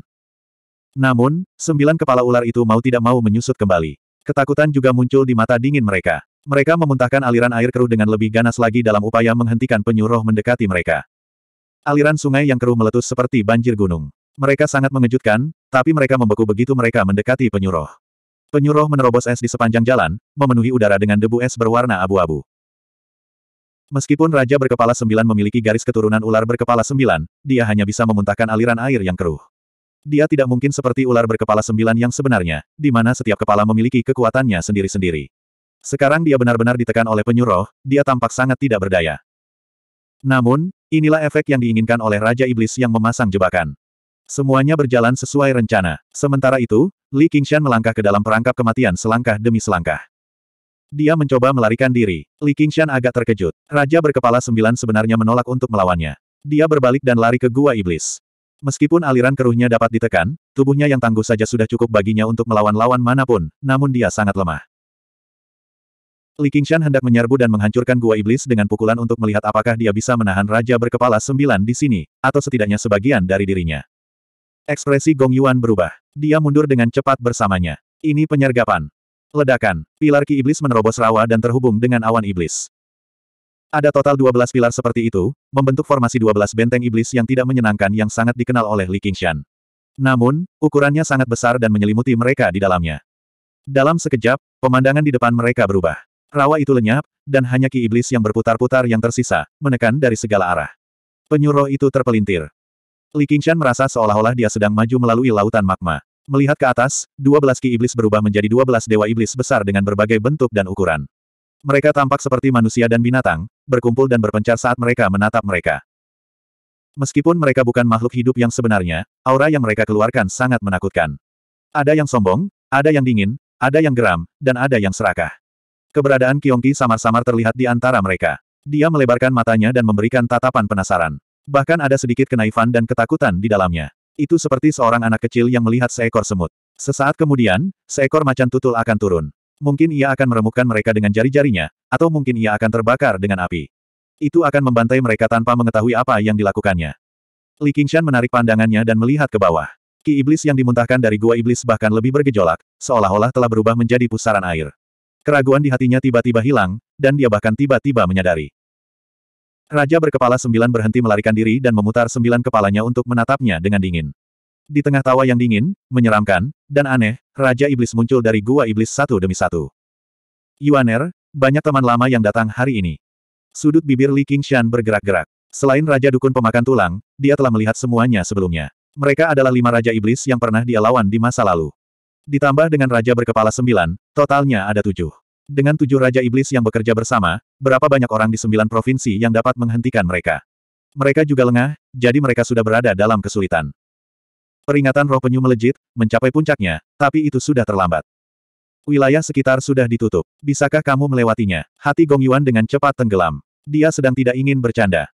Namun, sembilan kepala ular itu mau tidak mau menyusut kembali. Ketakutan juga muncul di mata dingin mereka. Mereka memuntahkan aliran air keruh dengan lebih ganas lagi dalam upaya menghentikan penyuruh mendekati mereka. Aliran sungai yang keruh meletus seperti banjir gunung. Mereka sangat mengejutkan, tapi mereka membeku begitu mereka mendekati penyuruh. Penyuruh menerobos es di sepanjang jalan, memenuhi udara dengan debu es berwarna abu-abu. Meskipun Raja Berkepala Sembilan memiliki garis keturunan ular berkepala sembilan, dia hanya bisa memuntahkan aliran air yang keruh dia tidak mungkin seperti ular berkepala sembilan yang sebenarnya, di mana setiap kepala memiliki kekuatannya sendiri-sendiri. Sekarang dia benar-benar ditekan oleh penyuruh, dia tampak sangat tidak berdaya. Namun, inilah efek yang diinginkan oleh Raja Iblis yang memasang jebakan. Semuanya berjalan sesuai rencana. Sementara itu, Li Qingshan melangkah ke dalam perangkap kematian selangkah demi selangkah. Dia mencoba melarikan diri. Li Qingshan agak terkejut. Raja berkepala sembilan sebenarnya menolak untuk melawannya. Dia berbalik dan lari ke Gua Iblis. Meskipun aliran keruhnya dapat ditekan, tubuhnya yang tangguh saja sudah cukup baginya untuk melawan lawan manapun, namun dia sangat lemah. Li Qingshan hendak menyerbu dan menghancurkan gua iblis dengan pukulan untuk melihat apakah dia bisa menahan raja berkepala sembilan di sini, atau setidaknya sebagian dari dirinya. Ekspresi Gong Yuan berubah. Dia mundur dengan cepat bersamanya. Ini penyergapan. Ledakan. Pilar ki iblis menerobos rawa dan terhubung dengan awan iblis. Ada total 12 pilar seperti itu, membentuk formasi 12 benteng iblis yang tidak menyenangkan yang sangat dikenal oleh Li Qingshan. Namun, ukurannya sangat besar dan menyelimuti mereka di dalamnya. Dalam sekejap, pemandangan di depan mereka berubah. Rawa itu lenyap, dan hanya ki iblis yang berputar-putar yang tersisa, menekan dari segala arah. Penyuruh itu terpelintir. Li Qingshan merasa seolah-olah dia sedang maju melalui lautan magma. Melihat ke atas, 12 ki iblis berubah menjadi 12 dewa iblis besar dengan berbagai bentuk dan ukuran. Mereka tampak seperti manusia dan binatang, berkumpul dan berpencar saat mereka menatap mereka. Meskipun mereka bukan makhluk hidup yang sebenarnya, aura yang mereka keluarkan sangat menakutkan. Ada yang sombong, ada yang dingin, ada yang geram, dan ada yang serakah. Keberadaan Kiongki samar-samar terlihat di antara mereka. Dia melebarkan matanya dan memberikan tatapan penasaran. Bahkan ada sedikit kenaifan dan ketakutan di dalamnya. Itu seperti seorang anak kecil yang melihat seekor semut. Sesaat kemudian, seekor macan tutul akan turun. Mungkin ia akan meremukkan mereka dengan jari-jarinya, atau mungkin ia akan terbakar dengan api. Itu akan membantai mereka tanpa mengetahui apa yang dilakukannya. Li Qingshan menarik pandangannya dan melihat ke bawah. Ki iblis yang dimuntahkan dari gua iblis bahkan lebih bergejolak, seolah-olah telah berubah menjadi pusaran air. Keraguan di hatinya tiba-tiba hilang, dan dia bahkan tiba-tiba menyadari. Raja berkepala sembilan berhenti melarikan diri dan memutar sembilan kepalanya untuk menatapnya dengan dingin. Di tengah tawa yang dingin, menyeramkan, dan aneh, Raja Iblis muncul dari gua iblis satu demi satu. Yuaner, banyak teman lama yang datang hari ini. Sudut bibir Li Qingshan bergerak-gerak. Selain Raja Dukun Pemakan Tulang, dia telah melihat semuanya sebelumnya. Mereka adalah lima Raja Iblis yang pernah dia lawan di masa lalu. Ditambah dengan Raja berkepala sembilan, totalnya ada tujuh. Dengan tujuh Raja Iblis yang bekerja bersama, berapa banyak orang di sembilan provinsi yang dapat menghentikan mereka? Mereka juga lengah, jadi mereka sudah berada dalam kesulitan. Peringatan roh penyu melejit, mencapai puncaknya, tapi itu sudah terlambat. Wilayah sekitar sudah ditutup. Bisakah kamu melewatinya? Hati Gong Yuan dengan cepat tenggelam. Dia sedang tidak ingin bercanda.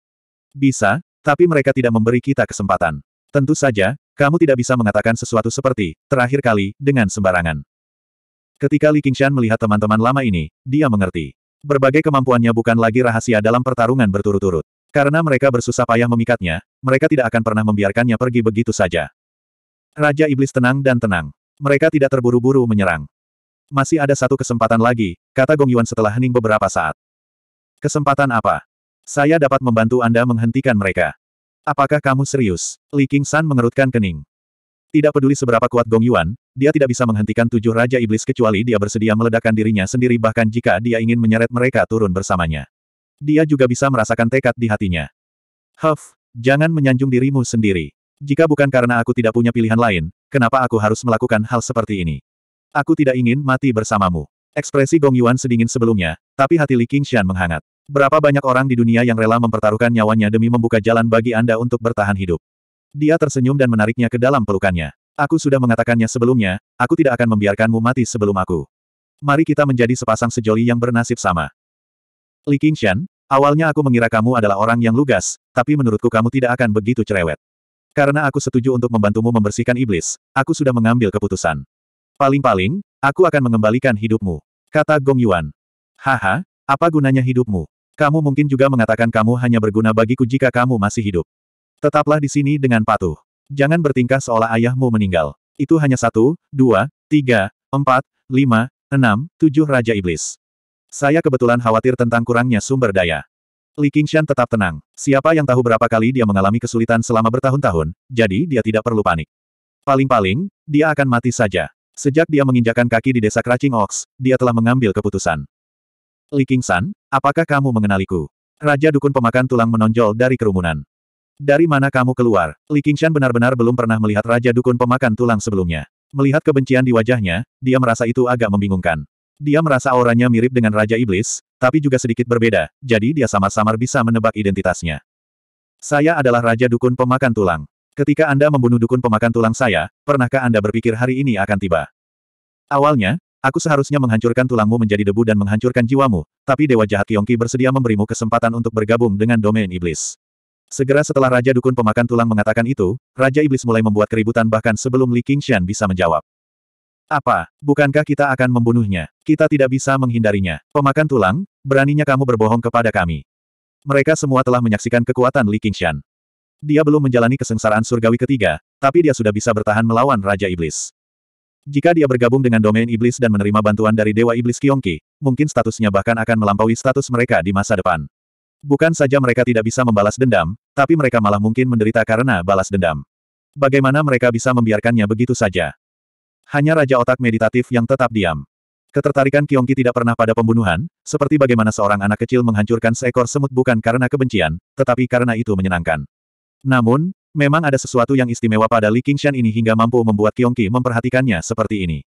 Bisa, tapi mereka tidak memberi kita kesempatan. Tentu saja, kamu tidak bisa mengatakan sesuatu seperti, terakhir kali, dengan sembarangan. Ketika Li Qingshan melihat teman-teman lama ini, dia mengerti. Berbagai kemampuannya bukan lagi rahasia dalam pertarungan berturut-turut. Karena mereka bersusah payah memikatnya, mereka tidak akan pernah membiarkannya pergi begitu saja. Raja Iblis tenang dan tenang. Mereka tidak terburu-buru menyerang. Masih ada satu kesempatan lagi, kata Gong Yuan setelah hening beberapa saat. Kesempatan apa? Saya dapat membantu Anda menghentikan mereka. Apakah kamu serius? Li King San mengerutkan kening. Tidak peduli seberapa kuat Gong Yuan, dia tidak bisa menghentikan tujuh Raja Iblis kecuali dia bersedia meledakkan dirinya sendiri bahkan jika dia ingin menyeret mereka turun bersamanya. Dia juga bisa merasakan tekad di hatinya. Huff, jangan menyanjung dirimu sendiri. Jika bukan karena aku tidak punya pilihan lain, kenapa aku harus melakukan hal seperti ini? Aku tidak ingin mati bersamamu. Ekspresi Gong Yuan sedingin sebelumnya, tapi hati Li Qingxian menghangat. Berapa banyak orang di dunia yang rela mempertaruhkan nyawanya demi membuka jalan bagi Anda untuk bertahan hidup. Dia tersenyum dan menariknya ke dalam pelukannya. Aku sudah mengatakannya sebelumnya, aku tidak akan membiarkanmu mati sebelum aku. Mari kita menjadi sepasang sejoli yang bernasib sama. Li Qingxian, awalnya aku mengira kamu adalah orang yang lugas, tapi menurutku kamu tidak akan begitu cerewet. Karena aku setuju untuk membantumu membersihkan iblis, aku sudah mengambil keputusan. Paling-paling, aku akan mengembalikan hidupmu. Kata Gong Yuan. Haha, apa gunanya hidupmu? Kamu mungkin juga mengatakan kamu hanya berguna bagiku jika kamu masih hidup. Tetaplah di sini dengan patuh. Jangan bertingkah seolah ayahmu meninggal. Itu hanya satu, dua, tiga, empat, lima, enam, tujuh Raja Iblis. Saya kebetulan khawatir tentang kurangnya sumber daya. Li Qingshan tetap tenang. Siapa yang tahu berapa kali dia mengalami kesulitan selama bertahun-tahun, jadi dia tidak perlu panik. Paling-paling, dia akan mati saja. Sejak dia menginjakan kaki di desa Kracing Ox, dia telah mengambil keputusan. Li Qingshan, apakah kamu mengenaliku? Raja Dukun Pemakan Tulang menonjol dari kerumunan. Dari mana kamu keluar? Li Qingshan benar-benar belum pernah melihat Raja Dukun Pemakan Tulang sebelumnya. Melihat kebencian di wajahnya, dia merasa itu agak membingungkan. Dia merasa auranya mirip dengan Raja Iblis, tapi juga sedikit berbeda, jadi dia samar-samar bisa menebak identitasnya. Saya adalah Raja Dukun Pemakan Tulang. Ketika Anda membunuh dukun pemakan tulang saya, pernahkah Anda berpikir hari ini akan tiba? Awalnya, aku seharusnya menghancurkan tulangmu menjadi debu dan menghancurkan jiwamu, tapi Dewa Jahat Kyongki bersedia memberimu kesempatan untuk bergabung dengan domain iblis. Segera setelah Raja Dukun Pemakan Tulang mengatakan itu, Raja Iblis mulai membuat keributan bahkan sebelum Li Qingshan bisa menjawab. Apa, bukankah kita akan membunuhnya? Kita tidak bisa menghindarinya. Pemakan tulang, beraninya kamu berbohong kepada kami. Mereka semua telah menyaksikan kekuatan Li Qingshan. Dia belum menjalani kesengsaraan surgawi ketiga, tapi dia sudah bisa bertahan melawan Raja Iblis. Jika dia bergabung dengan domain iblis dan menerima bantuan dari Dewa Iblis Kyongki, mungkin statusnya bahkan akan melampaui status mereka di masa depan. Bukan saja mereka tidak bisa membalas dendam, tapi mereka malah mungkin menderita karena balas dendam. Bagaimana mereka bisa membiarkannya begitu saja? hanya Raja Otak Meditatif yang tetap diam. Ketertarikan Kiongki tidak pernah pada pembunuhan, seperti bagaimana seorang anak kecil menghancurkan seekor semut bukan karena kebencian, tetapi karena itu menyenangkan. Namun, memang ada sesuatu yang istimewa pada Li Qingshan ini hingga mampu membuat Kiongki memperhatikannya seperti ini.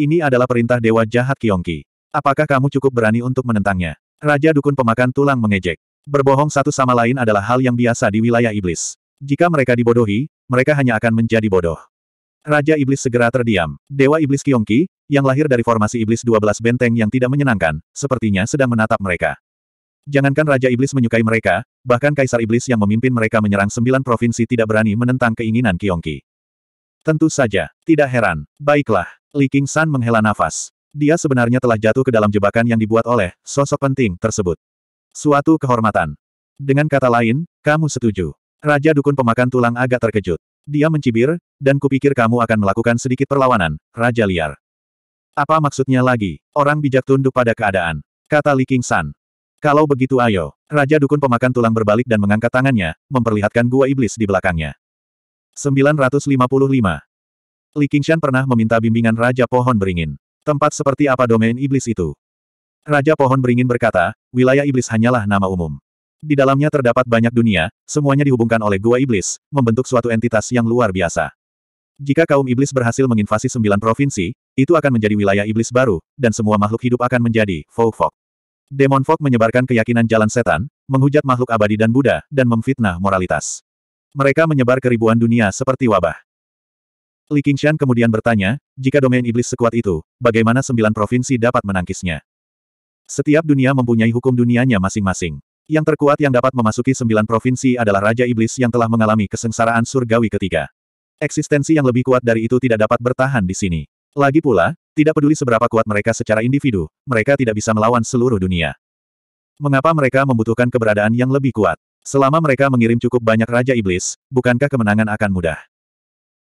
Ini adalah perintah Dewa Jahat Kiongki. Apakah kamu cukup berani untuk menentangnya? Raja Dukun Pemakan Tulang mengejek. Berbohong satu sama lain adalah hal yang biasa di wilayah iblis. Jika mereka dibodohi, mereka hanya akan menjadi bodoh. Raja Iblis segera terdiam. Dewa Iblis Kiongki, yang lahir dari formasi Iblis 12 benteng yang tidak menyenangkan, sepertinya sedang menatap mereka. Jangankan Raja Iblis menyukai mereka, bahkan Kaisar Iblis yang memimpin mereka menyerang sembilan provinsi tidak berani menentang keinginan Kiongki. Tentu saja, tidak heran. Baiklah, Li King San menghela nafas. Dia sebenarnya telah jatuh ke dalam jebakan yang dibuat oleh sosok penting tersebut. Suatu kehormatan. Dengan kata lain, kamu setuju. Raja Dukun Pemakan Tulang agak terkejut. Dia mencibir, dan kupikir kamu akan melakukan sedikit perlawanan, Raja Liar. Apa maksudnya lagi? Orang bijak tunduk pada keadaan. Kata Li King San. Kalau begitu ayo. Raja Dukun pemakan tulang berbalik dan mengangkat tangannya, memperlihatkan gua iblis di belakangnya. 955. Li Qingshan pernah meminta bimbingan Raja Pohon Beringin. Tempat seperti apa domain iblis itu? Raja Pohon Beringin berkata, wilayah iblis hanyalah nama umum. Di dalamnya terdapat banyak dunia, semuanya dihubungkan oleh gua iblis, membentuk suatu entitas yang luar biasa. Jika kaum iblis berhasil menginvasi sembilan provinsi, itu akan menjadi wilayah iblis baru, dan semua makhluk hidup akan menjadi Fok. Demon Fok menyebarkan keyakinan jalan setan, menghujat makhluk abadi dan Buddha, dan memfitnah moralitas. Mereka menyebar ke ribuan dunia seperti wabah. Li Qingshan kemudian bertanya, jika domain iblis sekuat itu, bagaimana sembilan provinsi dapat menangkisnya? Setiap dunia mempunyai hukum dunianya masing-masing. Yang terkuat yang dapat memasuki sembilan provinsi adalah Raja Iblis yang telah mengalami kesengsaraan surgawi ketiga. Eksistensi yang lebih kuat dari itu tidak dapat bertahan di sini. Lagi pula, tidak peduli seberapa kuat mereka secara individu, mereka tidak bisa melawan seluruh dunia. Mengapa mereka membutuhkan keberadaan yang lebih kuat? Selama mereka mengirim cukup banyak Raja Iblis, bukankah kemenangan akan mudah?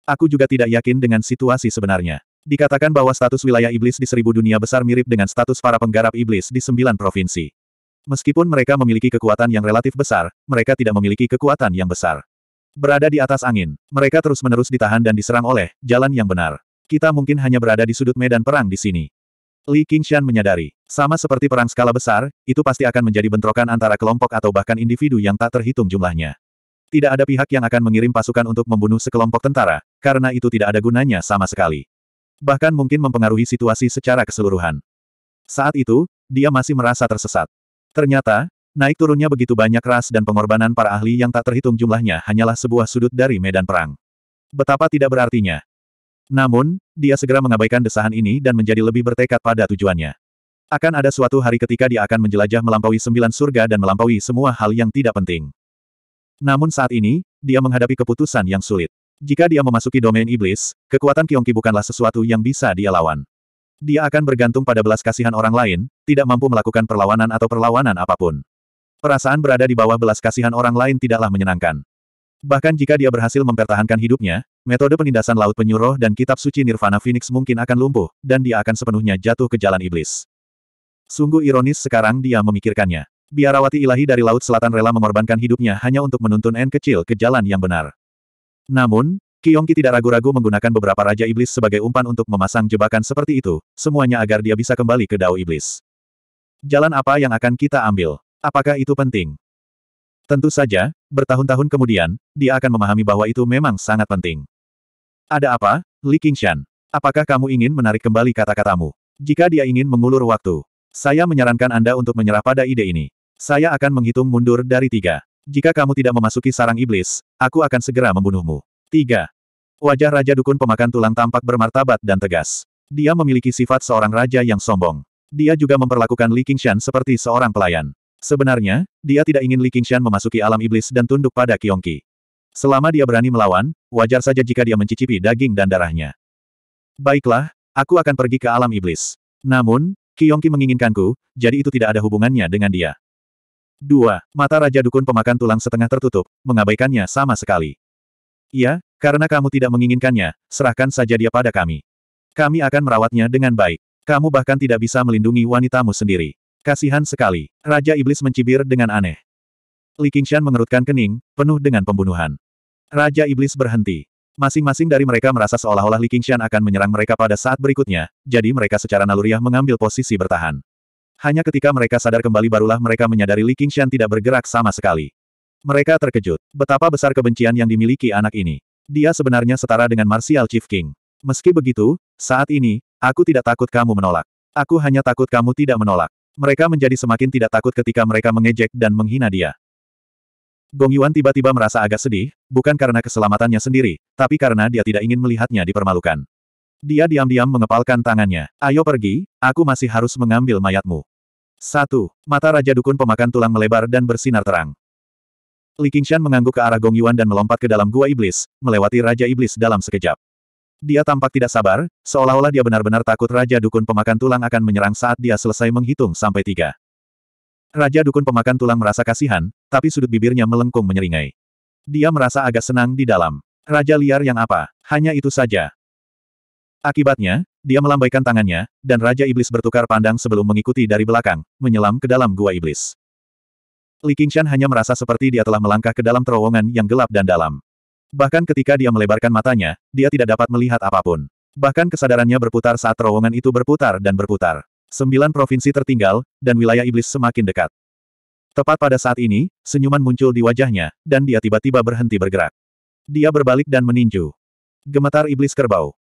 Aku juga tidak yakin dengan situasi sebenarnya. Dikatakan bahwa status wilayah iblis di seribu dunia besar mirip dengan status para penggarap iblis di sembilan provinsi. Meskipun mereka memiliki kekuatan yang relatif besar, mereka tidak memiliki kekuatan yang besar. Berada di atas angin, mereka terus-menerus ditahan dan diserang oleh jalan yang benar. Kita mungkin hanya berada di sudut medan perang di sini. Li Qingshan menyadari, sama seperti perang skala besar, itu pasti akan menjadi bentrokan antara kelompok atau bahkan individu yang tak terhitung jumlahnya. Tidak ada pihak yang akan mengirim pasukan untuk membunuh sekelompok tentara, karena itu tidak ada gunanya sama sekali. Bahkan mungkin mempengaruhi situasi secara keseluruhan. Saat itu, dia masih merasa tersesat. Ternyata, naik turunnya begitu banyak ras dan pengorbanan para ahli yang tak terhitung jumlahnya hanyalah sebuah sudut dari medan perang. Betapa tidak berartinya. Namun, dia segera mengabaikan desahan ini dan menjadi lebih bertekad pada tujuannya. Akan ada suatu hari ketika dia akan menjelajah melampaui sembilan surga dan melampaui semua hal yang tidak penting. Namun saat ini, dia menghadapi keputusan yang sulit. Jika dia memasuki domain iblis, kekuatan Kiongki bukanlah sesuatu yang bisa dia lawan. Dia akan bergantung pada belas kasihan orang lain, tidak mampu melakukan perlawanan atau perlawanan apapun. Perasaan berada di bawah belas kasihan orang lain tidaklah menyenangkan. Bahkan jika dia berhasil mempertahankan hidupnya, metode penindasan Laut Penyuruh dan Kitab Suci Nirvana Phoenix mungkin akan lumpuh, dan dia akan sepenuhnya jatuh ke jalan iblis. Sungguh ironis sekarang dia memikirkannya. Biarawati ilahi dari Laut Selatan rela mengorbankan hidupnya hanya untuk menuntun N kecil ke jalan yang benar. Namun, Yongki tidak ragu-ragu menggunakan beberapa Raja Iblis sebagai umpan untuk memasang jebakan seperti itu, semuanya agar dia bisa kembali ke Dao Iblis. Jalan apa yang akan kita ambil? Apakah itu penting? Tentu saja, bertahun-tahun kemudian, dia akan memahami bahwa itu memang sangat penting. Ada apa, Li Qingshan? Apakah kamu ingin menarik kembali kata-katamu? Jika dia ingin mengulur waktu, saya menyarankan Anda untuk menyerah pada ide ini. Saya akan menghitung mundur dari tiga. Jika kamu tidak memasuki sarang iblis, aku akan segera membunuhmu. 3. Wajah Raja Dukun Pemakan Tulang tampak bermartabat dan tegas. Dia memiliki sifat seorang raja yang sombong. Dia juga memperlakukan Li Qingshan seperti seorang pelayan. Sebenarnya, dia tidak ingin Li Qingshan memasuki alam iblis dan tunduk pada Kiongki. Selama dia berani melawan, wajar saja jika dia mencicipi daging dan darahnya. Baiklah, aku akan pergi ke alam iblis. Namun, Kiongki menginginkanku, jadi itu tidak ada hubungannya dengan dia. 2. Mata Raja Dukun Pemakan Tulang setengah tertutup, mengabaikannya sama sekali. Iya, karena kamu tidak menginginkannya, serahkan saja dia pada kami. Kami akan merawatnya dengan baik. Kamu bahkan tidak bisa melindungi wanitamu sendiri. Kasihan sekali. Raja Iblis mencibir dengan aneh. Li Qingshan mengerutkan kening, penuh dengan pembunuhan. Raja Iblis berhenti. Masing-masing dari mereka merasa seolah-olah Li Qingshan akan menyerang mereka pada saat berikutnya, jadi mereka secara naluriah mengambil posisi bertahan. Hanya ketika mereka sadar kembali barulah mereka menyadari Li Qingshan tidak bergerak sama sekali. Mereka terkejut. Betapa besar kebencian yang dimiliki anak ini. Dia sebenarnya setara dengan Martial Chief King. Meski begitu, saat ini, aku tidak takut kamu menolak. Aku hanya takut kamu tidak menolak. Mereka menjadi semakin tidak takut ketika mereka mengejek dan menghina dia. Gong Yuan tiba-tiba merasa agak sedih, bukan karena keselamatannya sendiri, tapi karena dia tidak ingin melihatnya dipermalukan. Dia diam-diam mengepalkan tangannya. Ayo pergi, aku masih harus mengambil mayatmu. Satu, Mata Raja Dukun pemakan tulang melebar dan bersinar terang. Li Qingshan mengangguk ke arah Gong Yuan dan melompat ke dalam gua iblis, melewati Raja Iblis dalam sekejap. Dia tampak tidak sabar, seolah-olah dia benar-benar takut Raja Dukun Pemakan Tulang akan menyerang saat dia selesai menghitung sampai tiga. Raja Dukun Pemakan Tulang merasa kasihan, tapi sudut bibirnya melengkung menyeringai. Dia merasa agak senang di dalam. Raja liar yang apa? Hanya itu saja. Akibatnya, dia melambaikan tangannya, dan Raja Iblis bertukar pandang sebelum mengikuti dari belakang, menyelam ke dalam gua iblis. Li Qingshan hanya merasa seperti dia telah melangkah ke dalam terowongan yang gelap dan dalam. Bahkan ketika dia melebarkan matanya, dia tidak dapat melihat apapun. Bahkan kesadarannya berputar saat terowongan itu berputar dan berputar. Sembilan provinsi tertinggal, dan wilayah iblis semakin dekat. Tepat pada saat ini, senyuman muncul di wajahnya, dan dia tiba-tiba berhenti bergerak. Dia berbalik dan meninju. Gemetar iblis kerbau.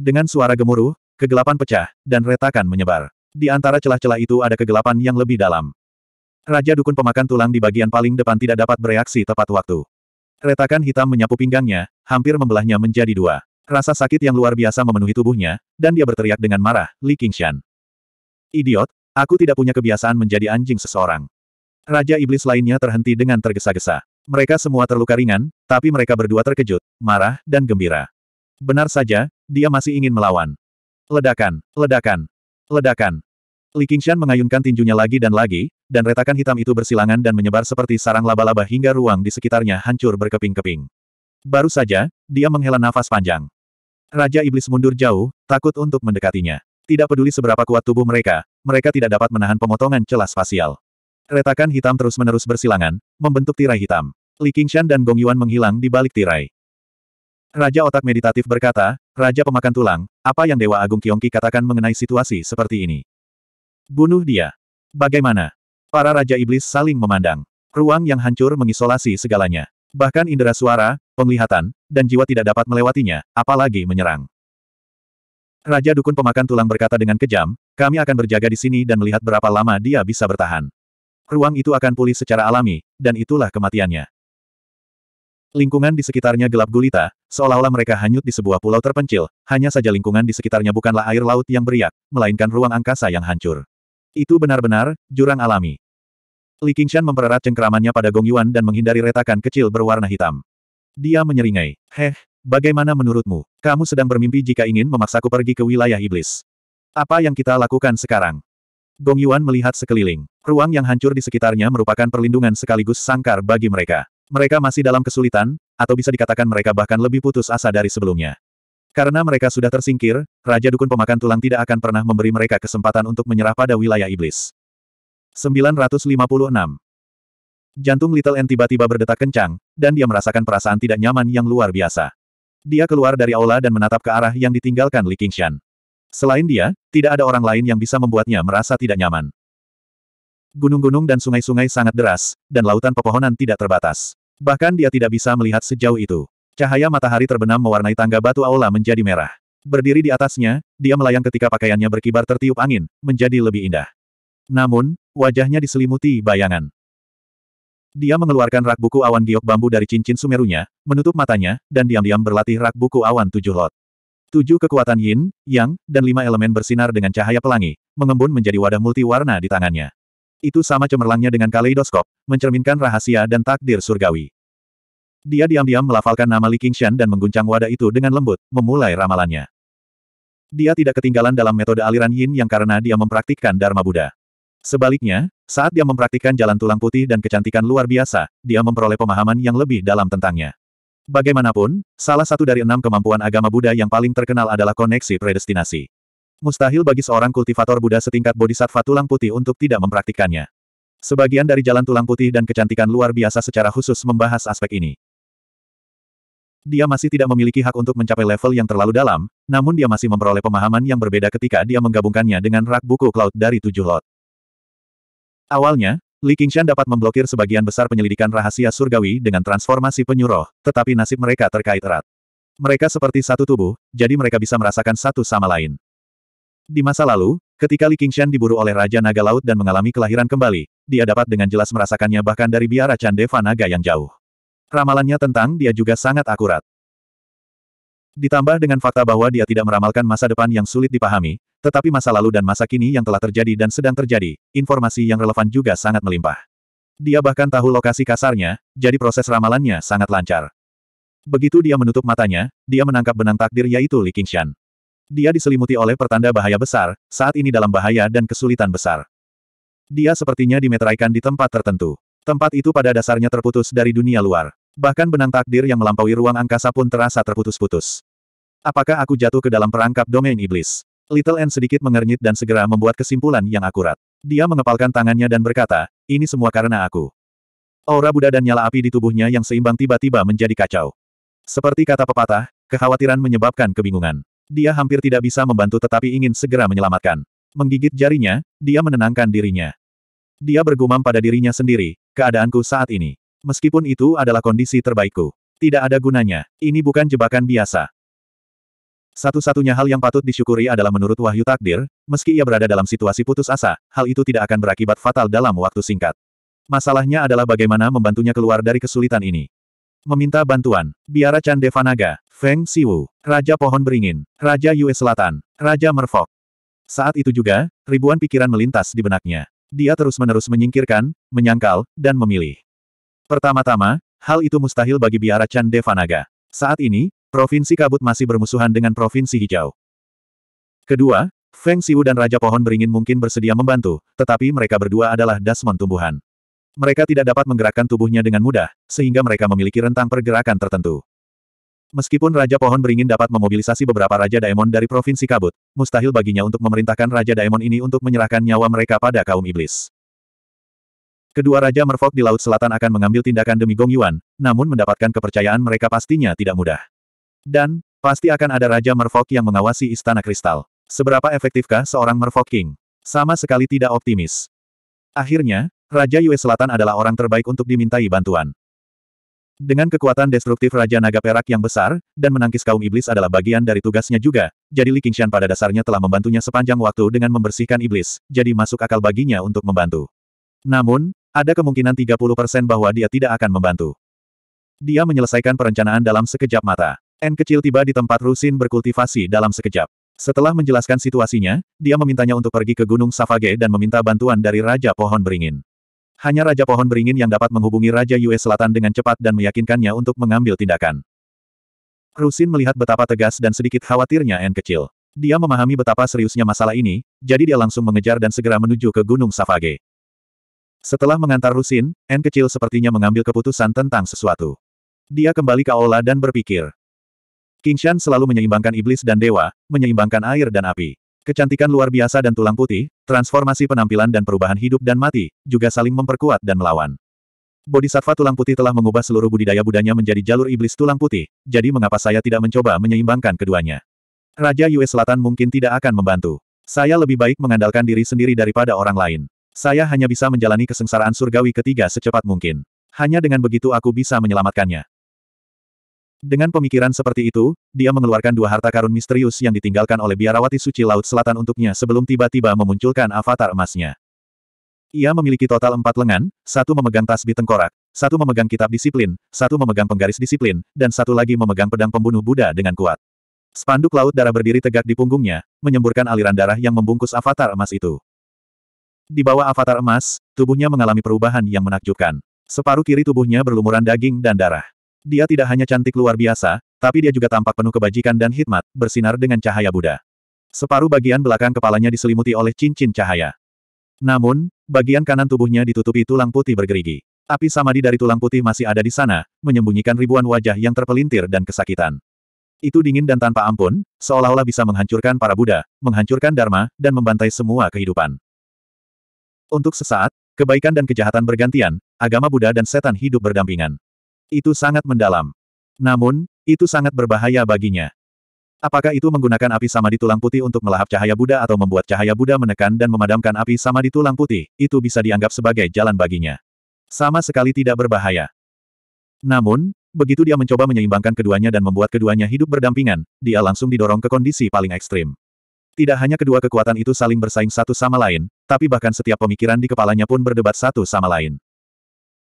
Dengan suara gemuruh, kegelapan pecah, dan retakan menyebar. Di antara celah-celah itu ada kegelapan yang lebih dalam. Raja Dukun pemakan tulang di bagian paling depan tidak dapat bereaksi tepat waktu. Retakan hitam menyapu pinggangnya, hampir membelahnya menjadi dua. Rasa sakit yang luar biasa memenuhi tubuhnya, dan dia berteriak dengan marah, Li Qingshan. Idiot, aku tidak punya kebiasaan menjadi anjing seseorang. Raja Iblis lainnya terhenti dengan tergesa-gesa. Mereka semua terluka ringan, tapi mereka berdua terkejut, marah, dan gembira. Benar saja, dia masih ingin melawan. Ledakan, ledakan, ledakan. Li Qingshan mengayunkan tinjunya lagi dan lagi, dan retakan hitam itu bersilangan dan menyebar seperti sarang laba-laba hingga ruang di sekitarnya hancur berkeping-keping. Baru saja, dia menghela nafas panjang. Raja Iblis mundur jauh, takut untuk mendekatinya. Tidak peduli seberapa kuat tubuh mereka, mereka tidak dapat menahan pemotongan celah spasial. Retakan hitam terus-menerus bersilangan, membentuk tirai hitam. Li Qingshan dan Gong Yuan menghilang di balik tirai. Raja Otak Meditatif berkata, Raja Pemakan Tulang, apa yang Dewa Agung Kiongki katakan mengenai situasi seperti ini? Bunuh dia. Bagaimana? Para Raja Iblis saling memandang. Ruang yang hancur mengisolasi segalanya. Bahkan indera suara, penglihatan, dan jiwa tidak dapat melewatinya, apalagi menyerang. Raja Dukun Pemakan Tulang berkata dengan kejam, kami akan berjaga di sini dan melihat berapa lama dia bisa bertahan. Ruang itu akan pulih secara alami, dan itulah kematiannya. Lingkungan di sekitarnya gelap gulita, seolah-olah mereka hanyut di sebuah pulau terpencil, hanya saja lingkungan di sekitarnya bukanlah air laut yang beriak, melainkan ruang angkasa yang hancur. Itu benar-benar, jurang alami. Li Qingshan mempererat cengkeramannya pada Gong Yuan dan menghindari retakan kecil berwarna hitam. Dia menyeringai. Heh, bagaimana menurutmu? Kamu sedang bermimpi jika ingin memaksaku pergi ke wilayah iblis. Apa yang kita lakukan sekarang? Gong Yuan melihat sekeliling. Ruang yang hancur di sekitarnya merupakan perlindungan sekaligus sangkar bagi mereka. Mereka masih dalam kesulitan, atau bisa dikatakan mereka bahkan lebih putus asa dari sebelumnya. Karena mereka sudah tersingkir, Raja Dukun Pemakan Tulang tidak akan pernah memberi mereka kesempatan untuk menyerah pada wilayah iblis. 956. Jantung Little N tiba-tiba berdetak kencang, dan dia merasakan perasaan tidak nyaman yang luar biasa. Dia keluar dari aula dan menatap ke arah yang ditinggalkan Li Qingshan. Selain dia, tidak ada orang lain yang bisa membuatnya merasa tidak nyaman. Gunung-gunung dan sungai-sungai sangat deras, dan lautan pepohonan tidak terbatas. Bahkan dia tidak bisa melihat sejauh itu. Cahaya matahari terbenam mewarnai tangga batu aula menjadi merah. Berdiri di atasnya, dia melayang ketika pakaiannya berkibar tertiup angin, menjadi lebih indah. Namun, wajahnya diselimuti bayangan. Dia mengeluarkan rak buku awan giok bambu dari cincin sumerunya, menutup matanya, dan diam-diam berlatih rak buku awan tujuh lot. Tujuh kekuatan yin, yang, dan lima elemen bersinar dengan cahaya pelangi, mengembun menjadi wadah multiwarna di tangannya. Itu sama cemerlangnya dengan kaleidoskop, mencerminkan rahasia dan takdir surgawi. Dia diam-diam melafalkan nama Li Qingshan dan mengguncang wadah itu dengan lembut, memulai ramalannya. Dia tidak ketinggalan dalam metode aliran yin yang karena dia mempraktikkan Dharma Buddha. Sebaliknya, saat dia mempraktikkan jalan tulang putih dan kecantikan luar biasa, dia memperoleh pemahaman yang lebih dalam tentangnya. Bagaimanapun, salah satu dari enam kemampuan agama Buddha yang paling terkenal adalah koneksi predestinasi. Mustahil bagi seorang kultivator Buddha setingkat bodhisattva tulang putih untuk tidak mempraktikkannya. Sebagian dari jalan tulang putih dan kecantikan luar biasa secara khusus membahas aspek ini. Dia masih tidak memiliki hak untuk mencapai level yang terlalu dalam, namun dia masih memperoleh pemahaman yang berbeda ketika dia menggabungkannya dengan rak buku cloud dari tujuh lot. Awalnya, Li Qingshan dapat memblokir sebagian besar penyelidikan rahasia surgawi dengan transformasi penyuruh, tetapi nasib mereka terkait erat. Mereka seperti satu tubuh, jadi mereka bisa merasakan satu sama lain. Di masa lalu, ketika Li Qingshan diburu oleh Raja Naga Laut dan mengalami kelahiran kembali, dia dapat dengan jelas merasakannya bahkan dari biara Candeva Naga yang jauh. Ramalannya tentang dia juga sangat akurat. Ditambah dengan fakta bahwa dia tidak meramalkan masa depan yang sulit dipahami, tetapi masa lalu dan masa kini yang telah terjadi dan sedang terjadi, informasi yang relevan juga sangat melimpah. Dia bahkan tahu lokasi kasarnya, jadi proses ramalannya sangat lancar. Begitu dia menutup matanya, dia menangkap benang takdir yaitu Li Qingshan. Dia diselimuti oleh pertanda bahaya besar, saat ini dalam bahaya dan kesulitan besar. Dia sepertinya dimeteraikan di tempat tertentu. Tempat itu pada dasarnya terputus dari dunia luar. Bahkan benang takdir yang melampaui ruang angkasa pun terasa terputus-putus. Apakah aku jatuh ke dalam perangkap domain iblis? Little N sedikit mengernyit dan segera membuat kesimpulan yang akurat. Dia mengepalkan tangannya dan berkata, ini semua karena aku. Aura Buddha dan nyala api di tubuhnya yang seimbang tiba-tiba menjadi kacau. Seperti kata pepatah, kekhawatiran menyebabkan kebingungan. Dia hampir tidak bisa membantu tetapi ingin segera menyelamatkan. Menggigit jarinya, dia menenangkan dirinya. Dia bergumam pada dirinya sendiri, keadaanku saat ini. Meskipun itu adalah kondisi terbaikku. Tidak ada gunanya. Ini bukan jebakan biasa. Satu-satunya hal yang patut disyukuri adalah menurut wahyu takdir, meski ia berada dalam situasi putus asa, hal itu tidak akan berakibat fatal dalam waktu singkat. Masalahnya adalah bagaimana membantunya keluar dari kesulitan ini. Meminta bantuan, biara Chan Devanaga, Feng Siwu, Raja Pohon Beringin, Raja Yue Selatan, Raja Merfok. Saat itu juga, ribuan pikiran melintas di benaknya. Dia terus-menerus menyingkirkan, menyangkal, dan memilih. Pertama-tama, hal itu mustahil bagi biara Chan Devanaga. Saat ini, Provinsi Kabut masih bermusuhan dengan Provinsi Hijau. Kedua, Feng Xiu dan Raja Pohon Beringin mungkin bersedia membantu, tetapi mereka berdua adalah dasmon tumbuhan. Mereka tidak dapat menggerakkan tubuhnya dengan mudah, sehingga mereka memiliki rentang pergerakan tertentu. Meskipun Raja Pohon Beringin dapat memobilisasi beberapa Raja Daemon dari Provinsi Kabut, mustahil baginya untuk memerintahkan Raja Daemon ini untuk menyerahkan nyawa mereka pada kaum iblis. Kedua Raja Merfolk di Laut Selatan akan mengambil tindakan demi Gong Yuan, namun mendapatkan kepercayaan mereka pastinya tidak mudah. Dan, pasti akan ada Raja Merfolk yang mengawasi Istana Kristal. Seberapa efektifkah seorang Merfolk King? Sama sekali tidak optimis. Akhirnya, Raja Yue Selatan adalah orang terbaik untuk dimintai bantuan. Dengan kekuatan destruktif Raja Naga Perak yang besar, dan menangkis kaum iblis adalah bagian dari tugasnya juga, jadi Li Qingshan pada dasarnya telah membantunya sepanjang waktu dengan membersihkan iblis, jadi masuk akal baginya untuk membantu. Namun, ada kemungkinan 30% bahwa dia tidak akan membantu. Dia menyelesaikan perencanaan dalam sekejap mata. N kecil tiba di tempat Rusin berkultivasi dalam sekejap. Setelah menjelaskan situasinya, dia memintanya untuk pergi ke Gunung Safage dan meminta bantuan dari Raja Pohon Beringin. Hanya Raja Pohon Beringin yang dapat menghubungi Raja Yue Selatan dengan cepat dan meyakinkannya untuk mengambil tindakan. Rusin melihat betapa tegas dan sedikit khawatirnya N kecil. Dia memahami betapa seriusnya masalah ini, jadi dia langsung mengejar dan segera menuju ke Gunung Savage. Setelah mengantar Rusin, N kecil sepertinya mengambil keputusan tentang sesuatu. Dia kembali ke aula dan berpikir. Kingshan selalu menyeimbangkan iblis dan dewa, menyeimbangkan air dan api. Kecantikan luar biasa dan tulang putih, transformasi penampilan dan perubahan hidup dan mati, juga saling memperkuat dan melawan. Bodhisattva tulang putih telah mengubah seluruh budidaya budanya menjadi jalur iblis tulang putih, jadi mengapa saya tidak mencoba menyeimbangkan keduanya? Raja Yue Selatan mungkin tidak akan membantu. Saya lebih baik mengandalkan diri sendiri daripada orang lain. Saya hanya bisa menjalani kesengsaraan surgawi ketiga secepat mungkin. Hanya dengan begitu aku bisa menyelamatkannya. Dengan pemikiran seperti itu, dia mengeluarkan dua harta karun misterius yang ditinggalkan oleh biarawati suci Laut Selatan untuknya sebelum tiba-tiba memunculkan avatar emasnya. Ia memiliki total empat lengan, satu memegang tasbih tengkorak, satu memegang kitab disiplin, satu memegang penggaris disiplin, dan satu lagi memegang pedang pembunuh Buddha dengan kuat. Spanduk laut darah berdiri tegak di punggungnya, menyemburkan aliran darah yang membungkus avatar emas itu. Di bawah avatar emas, tubuhnya mengalami perubahan yang menakjubkan. Separuh kiri tubuhnya berlumuran daging dan darah. Dia tidak hanya cantik luar biasa, tapi dia juga tampak penuh kebajikan dan hikmat, bersinar dengan cahaya Buddha. Separuh bagian belakang kepalanya diselimuti oleh cincin cahaya. Namun, bagian kanan tubuhnya ditutupi tulang putih bergerigi. Api samadi dari tulang putih masih ada di sana, menyembunyikan ribuan wajah yang terpelintir dan kesakitan. Itu dingin dan tanpa ampun, seolah-olah bisa menghancurkan para Buddha, menghancurkan Dharma, dan membantai semua kehidupan. Untuk sesaat, kebaikan dan kejahatan bergantian, agama Buddha dan setan hidup berdampingan. Itu sangat mendalam. Namun, itu sangat berbahaya baginya. Apakah itu menggunakan api sama di tulang putih untuk melahap cahaya Buddha atau membuat cahaya Buddha menekan dan memadamkan api sama di tulang putih, itu bisa dianggap sebagai jalan baginya. Sama sekali tidak berbahaya. Namun, begitu dia mencoba menyeimbangkan keduanya dan membuat keduanya hidup berdampingan, dia langsung didorong ke kondisi paling ekstrim. Tidak hanya kedua kekuatan itu saling bersaing satu sama lain, tapi bahkan setiap pemikiran di kepalanya pun berdebat satu sama lain.